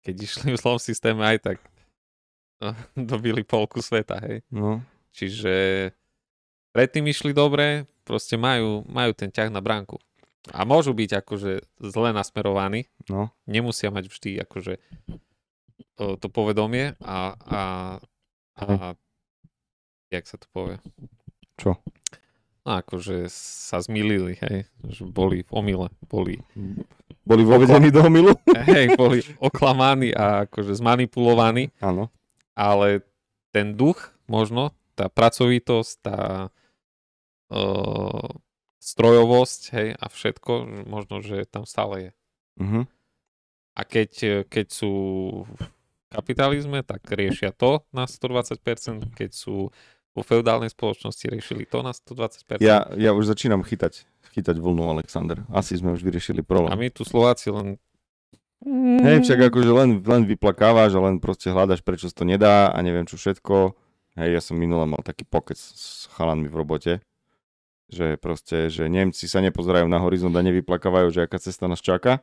[SPEAKER 1] keď išli v zlom systéme aj tak dobili polku sveta, hej. No. Čiže predtým išli dobre, proste majú, majú ten ťah na bránku. A môžu byť akože zle nasmerovaní. No. Nemusia mať vždy akože to povedomie a, a, a Aj. jak sa to povie? Čo? No akože sa zmýlili, hej. Že boli v omyle, boli... Boli vovedení do omilu? Hej, boli oklamaní a akože zmanipulovaní. Áno ale ten duch možno, tá pracovitosť, tá uh, strojovosť hej, a všetko, možno, že tam stále je. Mm-hmm. A keď, keď sú v kapitalizme, tak riešia to na 120%, keď sú vo feudálnej spoločnosti riešili to na 120%. Ja,
[SPEAKER 2] ja už začínam chytať, chytať vlnu, Alexander. Asi sme už vyriešili problém. A
[SPEAKER 1] my tu Slováci len
[SPEAKER 3] Mm. Hej, však
[SPEAKER 2] akože len, len vyplakávaš a len proste hľadaš, prečo to nedá a neviem čo všetko. Hej, ja som minule mal taký pokec s chalanmi v robote, že proste, že Nemci sa nepozerajú na horizont a nevyplakávajú, že aká cesta nás čaká,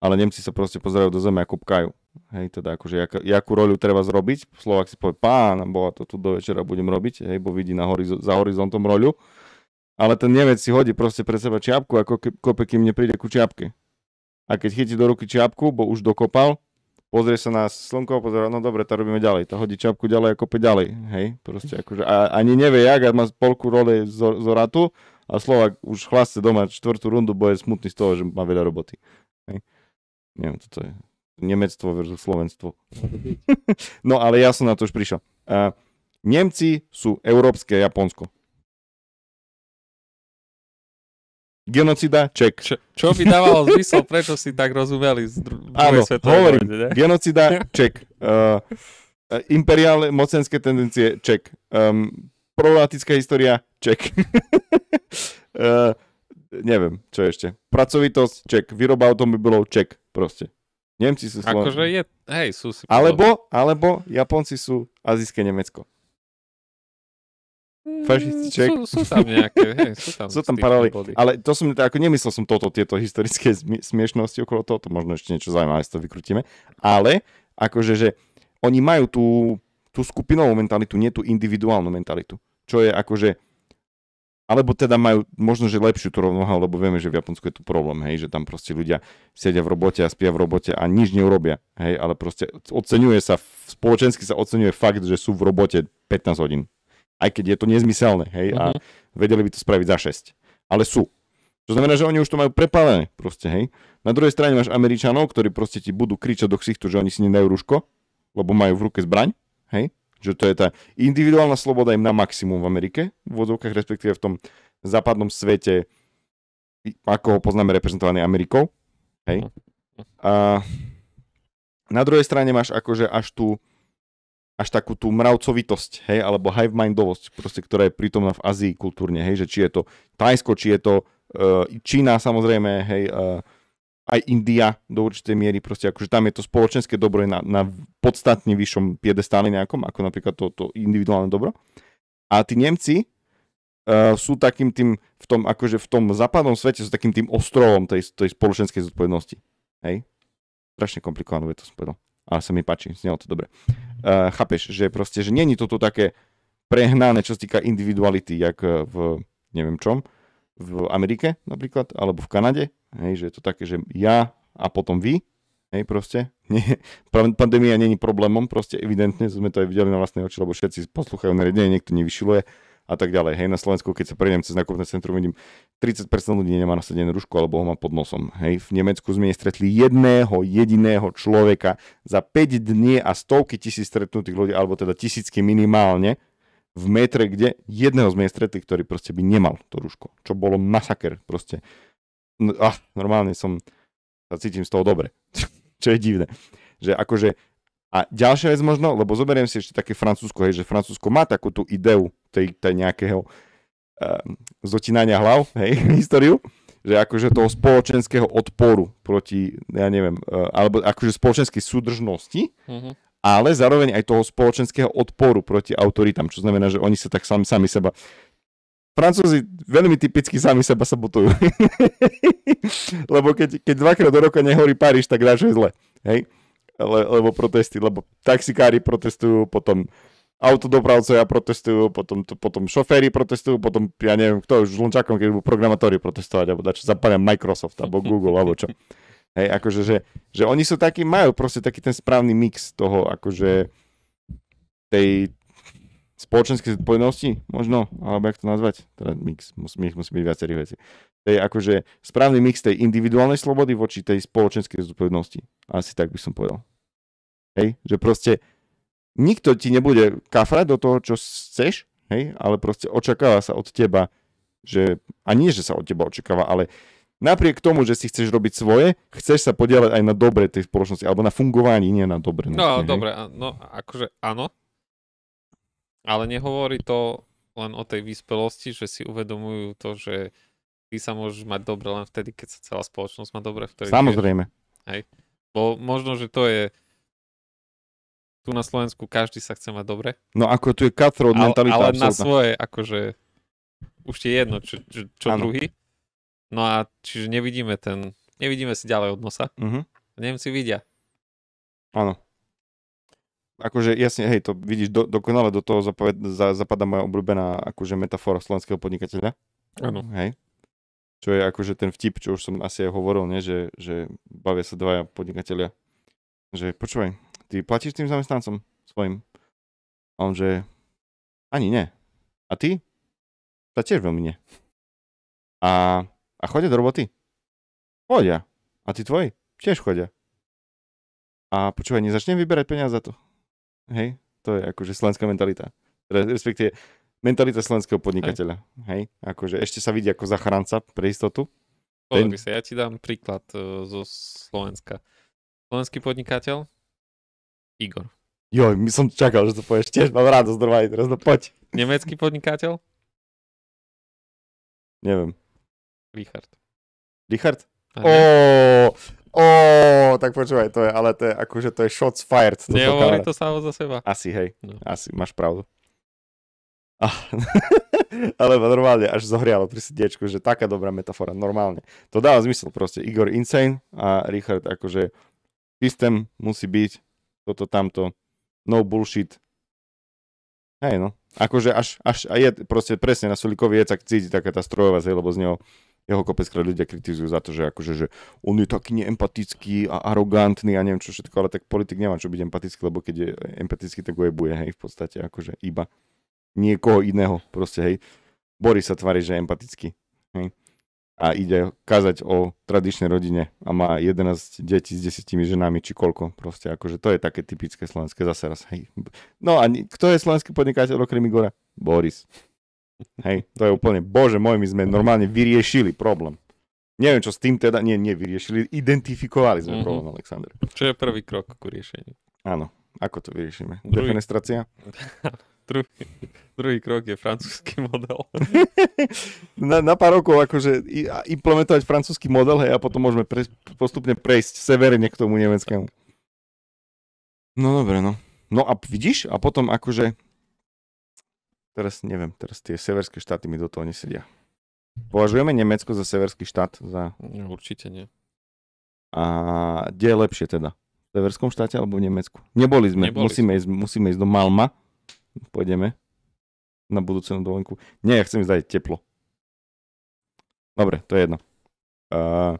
[SPEAKER 2] ale Nemci sa proste pozerajú do zeme a kupkajú. Hej, teda akože jak, jakú roľu treba zrobiť. Slovak si povie, pán, bo to tu do večera budem robiť, hej, bo vidí na horizo- za horizontom roľu. Ale ten Nemec si hodí proste pre seba čiapku a kope, kým nepríde ku čiapke a keď chytí do ruky čiapku, bo už dokopal, pozrie sa na slnko a pozrie, no dobre, to robíme ďalej. To hodí čapku ďalej a kope ďalej. Hej, proste akože. A ani nevie jak, a má polku role z, z a Slovak už chlaste doma čtvrtú rundu, bo je smutný z toho, že má veľa roboty. Hej. Neviem, toto je Nemectvo versus Slovenstvo. no ale ja som na to už prišiel. Uh, Nemci sú európske Japonsko. genocida, ček. Čo, čo by dávalo zmysel,
[SPEAKER 1] prečo si tak rozumeli z dru- svetovej hovorím, vojde, ne?
[SPEAKER 2] genocida, ček. Uh, uh, imperiálne mocenské tendencie, ček. Um, problematická história, ček. uh, neviem, čo ešte. Pracovitosť, ček. Výroba automobilov, ček. Proste. Nemci sú Slovenci. Akože je, hej, sú si... Alebo, alebo Japonci sú azijské Nemecko.
[SPEAKER 1] Mm, Fašističek. Sú, sú tam nejaké, hej, sú tam, sú tam paralely. Ale
[SPEAKER 2] to som, ako nemyslel som toto, tieto historické smiešnosti okolo toho, to možno ešte niečo zaujímavé, si to vykrutíme. Ale, akože, že oni majú tú, tú skupinovú mentalitu, nie tú individuálnu mentalitu. Čo je akože, alebo teda majú možno, že lepšiu tú rovnohu, lebo vieme, že v Japonsku je tu problém, hej, že tam proste ľudia sedia v robote a spia v robote a nič neurobia, hej, ale proste oceňuje sa, spoločensky sa oceňuje fakt, že sú v robote 15 hodín, aj keď je to nezmyselné, hej, uh-huh. a mhm. vedeli by to spraviť za 6. Ale sú. To znamená, že oni už to majú prepálené, proste, hej. Na druhej strane máš Američanov, ktorí proste ti budú kričať do ksichtu, že oni si nedajú ruško, lebo majú v ruke zbraň, hej. Že to je tá individuálna sloboda im na maximum v Amerike, v vodzovkách, respektíve v tom západnom svete, ako ho poznáme reprezentovaný Amerikou, hej. Mhm. A na druhej strane máš akože až tu tú až takú tú mravcovitosť, hej, alebo hive mindovosť, proste, ktorá je prítomná v Ázii kultúrne, hej, že či je to Tajsko, či je to uh, Čína samozrejme, hej, uh, aj India do určitej miery, proste akože tam je to spoločenské dobro na, na podstatne vyššom piedestále nejakom, ako napríklad to, to individuálne dobro. A tí Nemci uh, sú takým tým, v tom, akože v tom západnom svete sú takým tým ostrovom tej, tej spoločenskej zodpovednosti, hej. Strašne komplikované je to spovedal, ale sa mi páči, znelo to dobre. Uh, Eh, chápeš, že proste, že není toto také prehnané, čo sa týka individuality, jak eh, v neviem čom, v Amerike napríklad, alebo v Kanade, hej, že je to také, že ja a potom vy, hej, proste. Nie, pandémia není problémom, proste evidentne, sme to aj videli na vlastnej oči, lebo všetci posluchajú na niekto nevyšiluje a tak ďalej. Hej, na Slovensku, keď sa prejdem cez nákupné centrum, vidím 30% ľudí nemá nasadené rúško alebo ho má pod nosom. Hej, v Nemecku sme stretli jedného jediného človeka za 5 dní a stovky tisíc stretnutých ľudí, alebo teda tisícky minimálne, v metre, kde jedného sme stretli, ktorý proste by nemal to rúško, čo bolo masaker proste. No, Ach, normálne som sa cítim z toho dobre, čo je divné. Že akože, a ďalšia vec možno, lebo zoberiem si ešte také Francúzsko, hej, že Francúzsko má takú tú ideu tej, tej nejakého uh, zotinania hlav, hej, históriu, že akože toho spoločenského odporu proti, ja neviem, uh, alebo akože spoločenskej súdržnosti, mm-hmm. ale zároveň aj toho spoločenského odporu proti autoritám, čo znamená, že oni sa tak sami, sami seba Francúzi veľmi typicky sami seba sabotujú. lebo keď, keď dvakrát do roka nehorí Paríž, tak dáš je zle. Hej? Le, lebo protesty, lebo taxikári protestujú, potom autodopravcovia protestujú, potom, potom šoféry protestujú, potom, ja neviem, kto už s keď budú programátori protestovať, alebo dačo, zapájam Microsoft, alebo Google, alebo čo. Hej, akože, že, že oni sú takí, majú proste taký ten správny mix toho, akože tej spoločenskej zodpovednosti, možno, alebo jak to nazvať, teda mix, musí, musí byť viacerých vecí. je akože správny mix tej individuálnej slobody voči tej spoločenskej zodpovednosti. Asi tak by som povedal. Hej, že proste nikto ti nebude kafrať do toho, čo chceš, hej, ale proste očakáva sa od teba, že, a nie, že sa od teba očakáva, ale napriek tomu, že si chceš robiť svoje, chceš sa podielať aj na dobre tej spoločnosti, alebo na fungovanie nie na
[SPEAKER 1] dobre. No, vlastne, dobre, no, akože áno, ale nehovorí to len o tej vyspelosti, že si uvedomujú to, že ty sa môžeš mať dobre len vtedy, keď sa celá spoločnosť má dobre. Vtedy Samozrejme. Hej. Bo možno, že to je tu na Slovensku každý sa chce mať dobre.
[SPEAKER 2] No ako tu je cutthroat od mentalita. Ale absolútna. na
[SPEAKER 1] svoje, akože už je jedno, čo, čo, čo druhý. No a čiže nevidíme ten, nevidíme si ďalej od nosa. Uh-huh. Mhm. Nemci vidia.
[SPEAKER 2] Áno. Akože jasne, hej, to vidíš do, dokonale do toho zapoved, za, zapadá moja obľúbená akože metafora slovenského podnikateľa. Áno. Hej. Čo je akože ten vtip, čo už som asi aj hovoril, ne? Že, že bavia sa dvaja podnikatelia. Že počúvaj, ty platíš tým zamestnancom svojim? A on že, ani ne. A ty? Ta tiež veľmi nie. A, a chodia do roboty? Chodia. A ty tvoji? Tiež chodia. A počúvaj, nezačnem vyberať peniaze za to. Hej, to je akože slovenská mentalita. Respektíve mentalita slovenského podnikateľa. Hej, hej? akože ešte sa vidí ako zachránca pre istotu. Ten...
[SPEAKER 1] sa, ja ti dám príklad uh, zo Slovenska. Slovenský podnikateľ Igor.
[SPEAKER 2] Joj, my som čakal, že to povieš tiež, mám rád normálne teraz, no poď.
[SPEAKER 1] Nemecký podnikateľ? Neviem. Richard. Richard? Ó, ó, tak počúvaj, to je, ale to je, akože to je shots
[SPEAKER 2] fired. To Nehovorí to samo za seba. Asi, hej, no. asi, máš pravdu. Ah, ale normálne, až zohrialo pri sediečku, že taká dobrá metafora, normálne. To dáva zmysel proste. Igor insane a Richard akože systém musí byť, toto, tamto, no bullshit. Hej no, akože až, až a je proste presne na Solikovi je tak cíti taká tá strojová, lebo z neho jeho kopeckrát ľudia kritizujú za to, že akože, že on je taký neempatický a arogantný a neviem čo všetko, ale tak politik nemá čo byť empatický, lebo keď je empatický, tak ojebuje, hej, v podstate, akože iba niekoho iného, proste, hej. Boris sa tvári, že je empatický, hej a ide kázať o tradičnej rodine a má 11 detí s 10 ženami či koľko. Proste akože to je také typické slovenské zase raz. Hej. No a kto je slovenský podnikateľ okrem Igora? Boris. Hej, to je úplne, bože môj, my sme normálne vyriešili problém. Neviem, čo s tým teda, nie, nevyriešili, identifikovali sme mm-hmm. problém, Aleksandr.
[SPEAKER 1] Čo je prvý krok ku riešeniu?
[SPEAKER 2] Áno, ako to vyriešime? Druhý... Defenestrácia?
[SPEAKER 1] druhý, druhý krok je francúzsky model.
[SPEAKER 2] na, na pár rokov akože implementovať francúzsky model hej, a potom môžeme pre, postupne prejsť severne k tomu nemeckému. No dobre, no. No a vidíš, a potom akože... Teraz neviem, teraz tie severské štáty mi do toho nesedia. Považujeme Nemecko za severský štát? Za...
[SPEAKER 1] No, určite nie.
[SPEAKER 2] A kde je lepšie teda? V severskom štáte alebo v Nemecku? Neboli sme, Neboli musíme, ísť, musíme ísť do Malma. Pôjdeme na budúce na dovolenku. Nie, ja chcem ísť aj teplo. Dobre, to je jedno. Uh,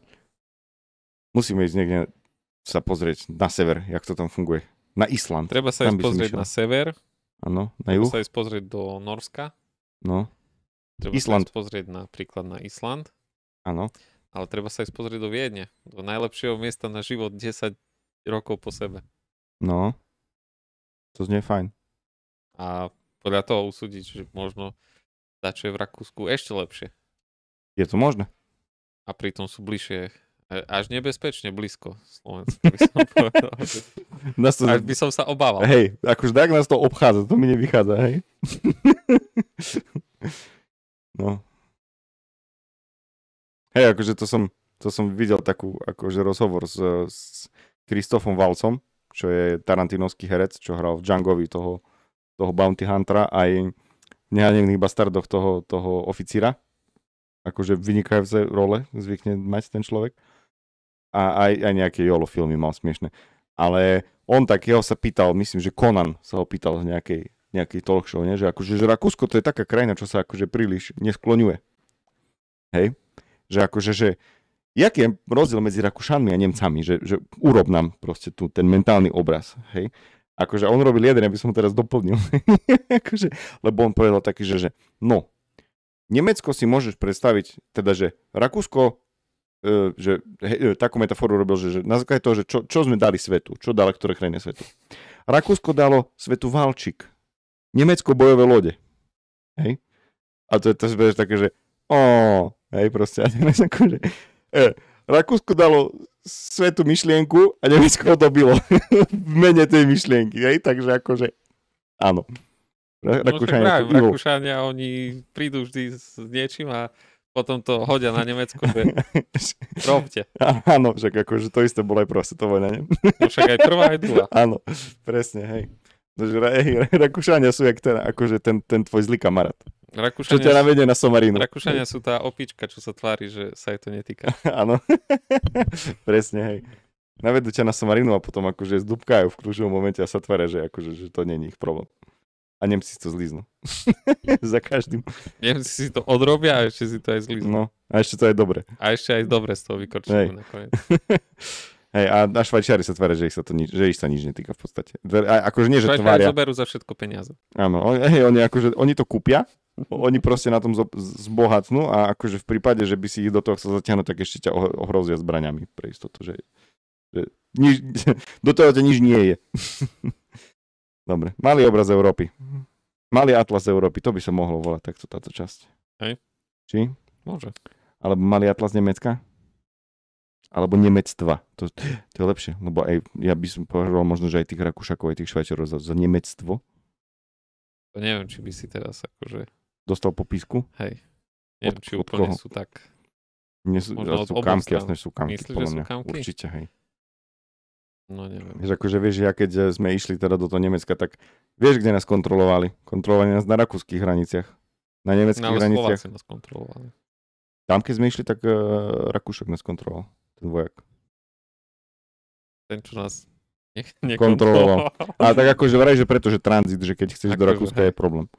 [SPEAKER 2] musíme ísť niekde sa pozrieť na sever, jak to tam funguje. Na Island. Treba sa tam ísť pozrieť na sever.
[SPEAKER 1] Áno, na juh. Treba sa ísť pozrieť do Norska.
[SPEAKER 2] No. Treba Island. sa
[SPEAKER 1] ísť pozrieť napríklad na Island. Áno. Ale treba sa ísť pozrieť do Viedne. Do najlepšieho miesta na život 10 rokov po sebe.
[SPEAKER 2] No. To znie fajn
[SPEAKER 1] a podľa toho usúdiť, že možno za je v Rakúsku ešte lepšie. Je to možné. A pritom sú bližšie e, až nebezpečne blízko Slovenska, by som nás to... Až by som sa obával. Hej,
[SPEAKER 2] akože tak nás to obchádza, to mi nevychádza, hej.
[SPEAKER 3] no.
[SPEAKER 2] Hej, akože to som, to som videl takú, akože rozhovor s, s Kristofom Valcom, čo je tarantinovský herec, čo hral v Djangovi toho toho Bounty Huntera aj v nehanevných bastardoch toho, toho oficíra. Akože vynikajúce role zvykne mať ten človek. A aj, aj nejaké Jolo filmy mal smiešne. Ale on tak, jeho sa pýtal, myslím, že Conan sa ho pýtal z nejakej, nejakej talk show, ne? že akože že Rakúsko to je taká krajina, čo sa akože príliš neskloňuje. Hej? Že akože, že jaký je rozdiel medzi Rakúšanmi a Nemcami, že, že urob nám proste tu ten mentálny obraz, hej? Akože on robil jeden, aby som ho teraz doplnil. akože, lebo on povedal taký, že, že no, Nemecko si môžeš predstaviť, teda, že Rakúsko, e, že he, e, takú metaforu robil, že, že na základe toho, že čo, čo sme dali svetu, čo dala ktoré krajine svetu. Rakúsko dalo svetu valčik, Nemecko bojové lode. Hej? A to, to že také, že ó, hej, proste, ja neviem, akože, e, Rakúsko dalo svetu myšlienku a Nemecko ho dobilo v mene tej myšlienky. Aj? Takže akože áno. No, Rakúšania, no, práve, Rakúšania
[SPEAKER 1] oni prídu vždy s niečím a potom to hodia na Nemecko, že robte.
[SPEAKER 2] Áno, však akože to isté bolo aj proste to vojna, No však aj prvá, aj druhá. Áno, presne, hej. Takže hej, Rakúšania sú jak ten, akože ten, ten tvoj zlý kamarát. Rakúšania, čo ťa navedie na somarinu. Rakúšania
[SPEAKER 1] sú tá opička, čo sa tvári, že sa jej to netýka. Áno,
[SPEAKER 2] presne, hej. Navedú ťa na somarinu a potom akože zdúbkajú v kľúčovom momente a sa tvária, že, akože, že to nie je ich problém. A Nemci si to zlíznu.
[SPEAKER 1] Za každým. Nemci si to odrobia a ešte si to aj zlíznu. No, a ešte to aj dobre. A ešte aj dobre z toho vykorčujú hej. nakoniec.
[SPEAKER 2] Hej, a, na Švajčiari sa tvária, že ich sa, to nič, že ich sa nič netýka v podstate. A, akože nie, že Švajčiari tvária. zoberú za všetko peniaze. Áno, hej, oni, akože, oni to kúpia oni proste na tom zbohatnú a akože v prípade, že by si ich do toho chcel zatiahnuť, tak ešte ťa ohrozia zbraňami pre istotu, že, že nič, do toho ťa nič nie je. Dobre, malý obraz Európy. Malý atlas Európy, to by sa mohlo volať takto táto časť. Hej. Či? Môže. Alebo malý atlas Nemecka? Alebo Nemectva. To, to je lepšie, lebo aj, ja by som považoval možno, že aj tých Rakúšakov, aj tých Švajčerov za, za Nemectvo.
[SPEAKER 1] To neviem, či by si teraz akože
[SPEAKER 2] dostal popisku. Hej. Neviem, či úplne koho? sú tak. Nie sú, Možno sú kamky, jasné, sú kamky, Myslíš, podľa mňa. Kamky? Určite, hej. No neviem. Vieš, akože vieš, ja keď eh, sme išli teda do toho Nemecka, tak vieš, kde nás kontrolovali? Kontrolovali nás na rakúskych hraniciach. Na nemeckých na hraniciach.
[SPEAKER 3] Na nás kontrolovali.
[SPEAKER 2] Tam, keď sme išli, tak uh, Rakúšok nás kontroloval, ten vojak.
[SPEAKER 3] Ten, čo nás ne- nekontroloval.
[SPEAKER 2] A tak akože vraj, že preto, že tranzit, že keď chceš Ako do akože, Rakúska, je, je problém.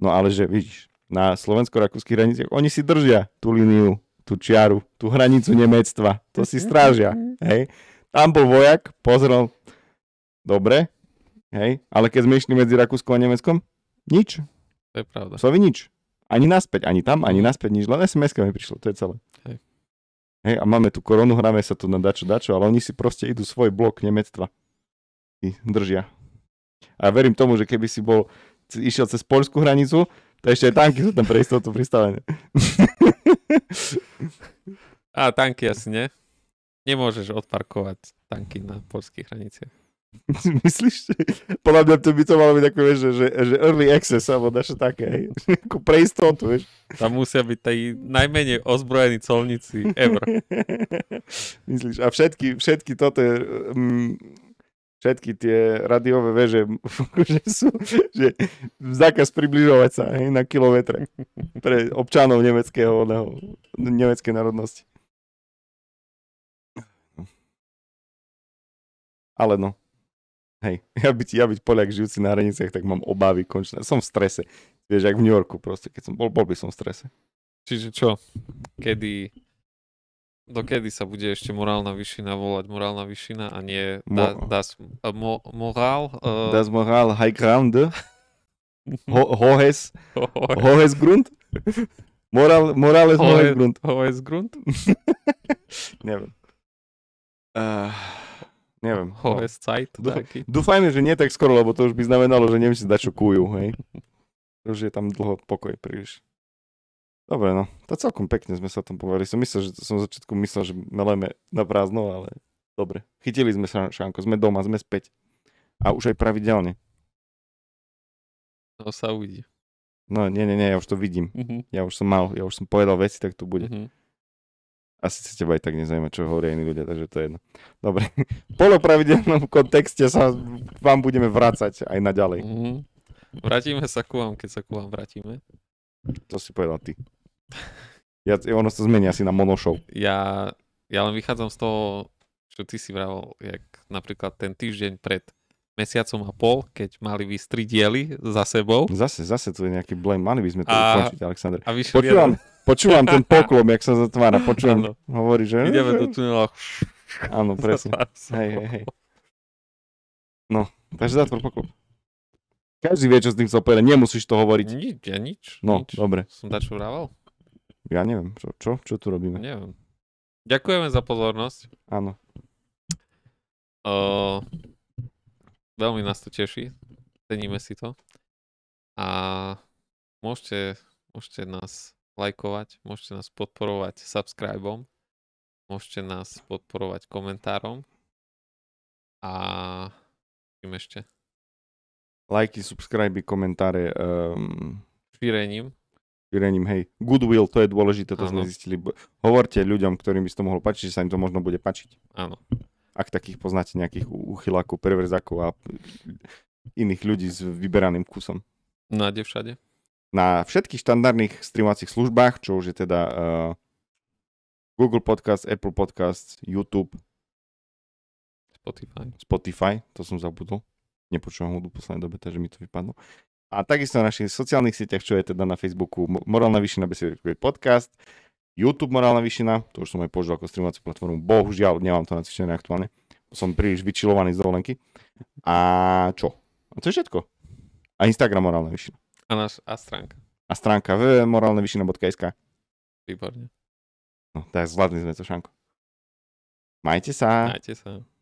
[SPEAKER 2] No ale že vidíš, na slovensko-rakúskych hraniciach oni si držia tú líniu, tú čiaru, tú hranicu Nemectva. To si mhm, strážia. Mhm. Hej. Tam bol vojak, pozrel, dobre, hej, ale keď sme išli medzi Rakúskom a Nemeckom, nič. To je pravda. Slovi nič. Ani naspäť, ani tam, ani naspäť nič, len sms mi prišlo, to je celé. Hej. Hej, a máme tu koronu, hráme sa tu na dačo, dačo, ale oni si proste idú svoj blok Nemectva. I držia. A ja verím tomu, že keby si bol išiel cez polskú hranicu, to ešte aj tanky sú tam pre istotu pristavené.
[SPEAKER 1] A tanky asi nie. Nemôžeš odparkovať tanky na poľských hraniciach.
[SPEAKER 2] Myslíš? Podľa mňa to by to malo byť ako, vieš, že, že early access alebo naše také. Ako pre istotu, vieš.
[SPEAKER 1] Tam musia byť tají najmenej ozbrojení colníci ever.
[SPEAKER 2] Myslíš? A všetky, všetky toto je, mm, všetky tie radiové veže že sú, že zákaz približovať sa hej, na kilometre pre občanov nemeckého, nemeckej národnosti. Ale no, hej, ja byť, ja byť Poliak žijúci na hraniciach, tak mám obavy končné. Som v strese. Vieš, jak v New Yorku proste, keď som bol, bol by som v strese.
[SPEAKER 1] Čiže čo? Kedy Dokedy sa bude ešte morálna vyšina volať morálna vyšina a nie da, das mo, morál? Uh... Das
[SPEAKER 2] morál high ground? Ho, hohes? hohes grund? Moral, morál hohes, hohes grund.
[SPEAKER 1] Hohes grund? neviem. Uh, neviem. Hohes no. Zeit Dúfaj,
[SPEAKER 2] Dúfajme, že nie tak skoro, lebo to už by znamenalo, že Nemci dačo kujú, hej? Už je tam dlho pokoj príliš. Dobre, no. To celkom pekne sme sa o tom povedali. Som myslel, že som začiatku myslel, že meleme na prázdno, ale dobre. Chytili sme sa, Šánko. Sme doma, sme späť. A už aj pravidelne.
[SPEAKER 1] To sa uvidí.
[SPEAKER 2] No, nie, nie, nie, ja už to vidím. Uh-huh. Ja už som mal, ja už som povedal veci, tak to bude. Uh-huh. Asi sa teba aj tak nezaujíma, čo hovoria iní ľudia, takže to je jedno. Dobre. V polopravidelnom kontexte sa vám budeme vrácať aj naďalej. Uh-huh.
[SPEAKER 1] Vrátime sa ku vám, keď sa ku vám vrátime.
[SPEAKER 2] To si povedal ty. Ja, ono sa zmení asi na monošov.
[SPEAKER 1] Ja, ja len vychádzam z toho, čo ty si vravel, jak napríklad ten týždeň pred mesiacom a pol, keď mali by tri diely za sebou. Zase, zase tu je nejaký blame, mali by sme to a, ukončiť, Aleksandr. A počúvam, počúvam ten
[SPEAKER 2] poklom, jak sa zatvára, počúvam, ano. hovorí, že... Ideme do tunela. Áno, presne. Hej, hej, hej. No, takže hm. zatvor poklop. Každý vie, čo s tým chcel povedať, nemusíš to hovoriť. Nič, ja nič. No, nič. dobre.
[SPEAKER 1] Som dačo vrával?
[SPEAKER 2] Ja neviem, čo, čo, čo tu robíme?
[SPEAKER 1] Neviem. Ďakujeme za pozornosť. Áno. Uh, veľmi nás to teší. Ceníme si to. A môžete, môžete nás lajkovať, môžete nás podporovať subscribom, môžete nás podporovať komentárom a čím ešte.
[SPEAKER 2] Lajky, subscribe, komentáre. Um... Šírením šírením, hej, goodwill, to je dôležité, to sme zistili. Hovorte ľuďom, ktorým by to mohlo páčiť, že sa im to možno bude páčiť. Áno. Ak takých poznáte nejakých uchylákov, perverzákov a iných ľudí s vyberaným kusom.
[SPEAKER 1] Na kde všade?
[SPEAKER 2] Na všetkých štandardných streamovacích službách, čo už je teda uh, Google Podcast, Apple Podcast, YouTube, Spotify. Spotify, to som zabudol. Nepočúvam hudbu v poslednej dobe, takže mi to vypadlo a takisto na našich sociálnych sieťach, čo je teda na Facebooku Morálna vyšina besiedkový podcast, YouTube Morálna vyšina, to už som aj použil ako streamovaciu platformu, bohužiaľ nemám to nacvičené aktuálne, som príliš vyčilovaný z dovolenky. A čo? A to je všetko. A Instagram Morálna vyšina.
[SPEAKER 1] A, náš, a stránka.
[SPEAKER 2] A stránka www.moralnavyšina.sk Výborne. No, tak zvládli sme to, Šanko. Majte sa.
[SPEAKER 1] Majte sa.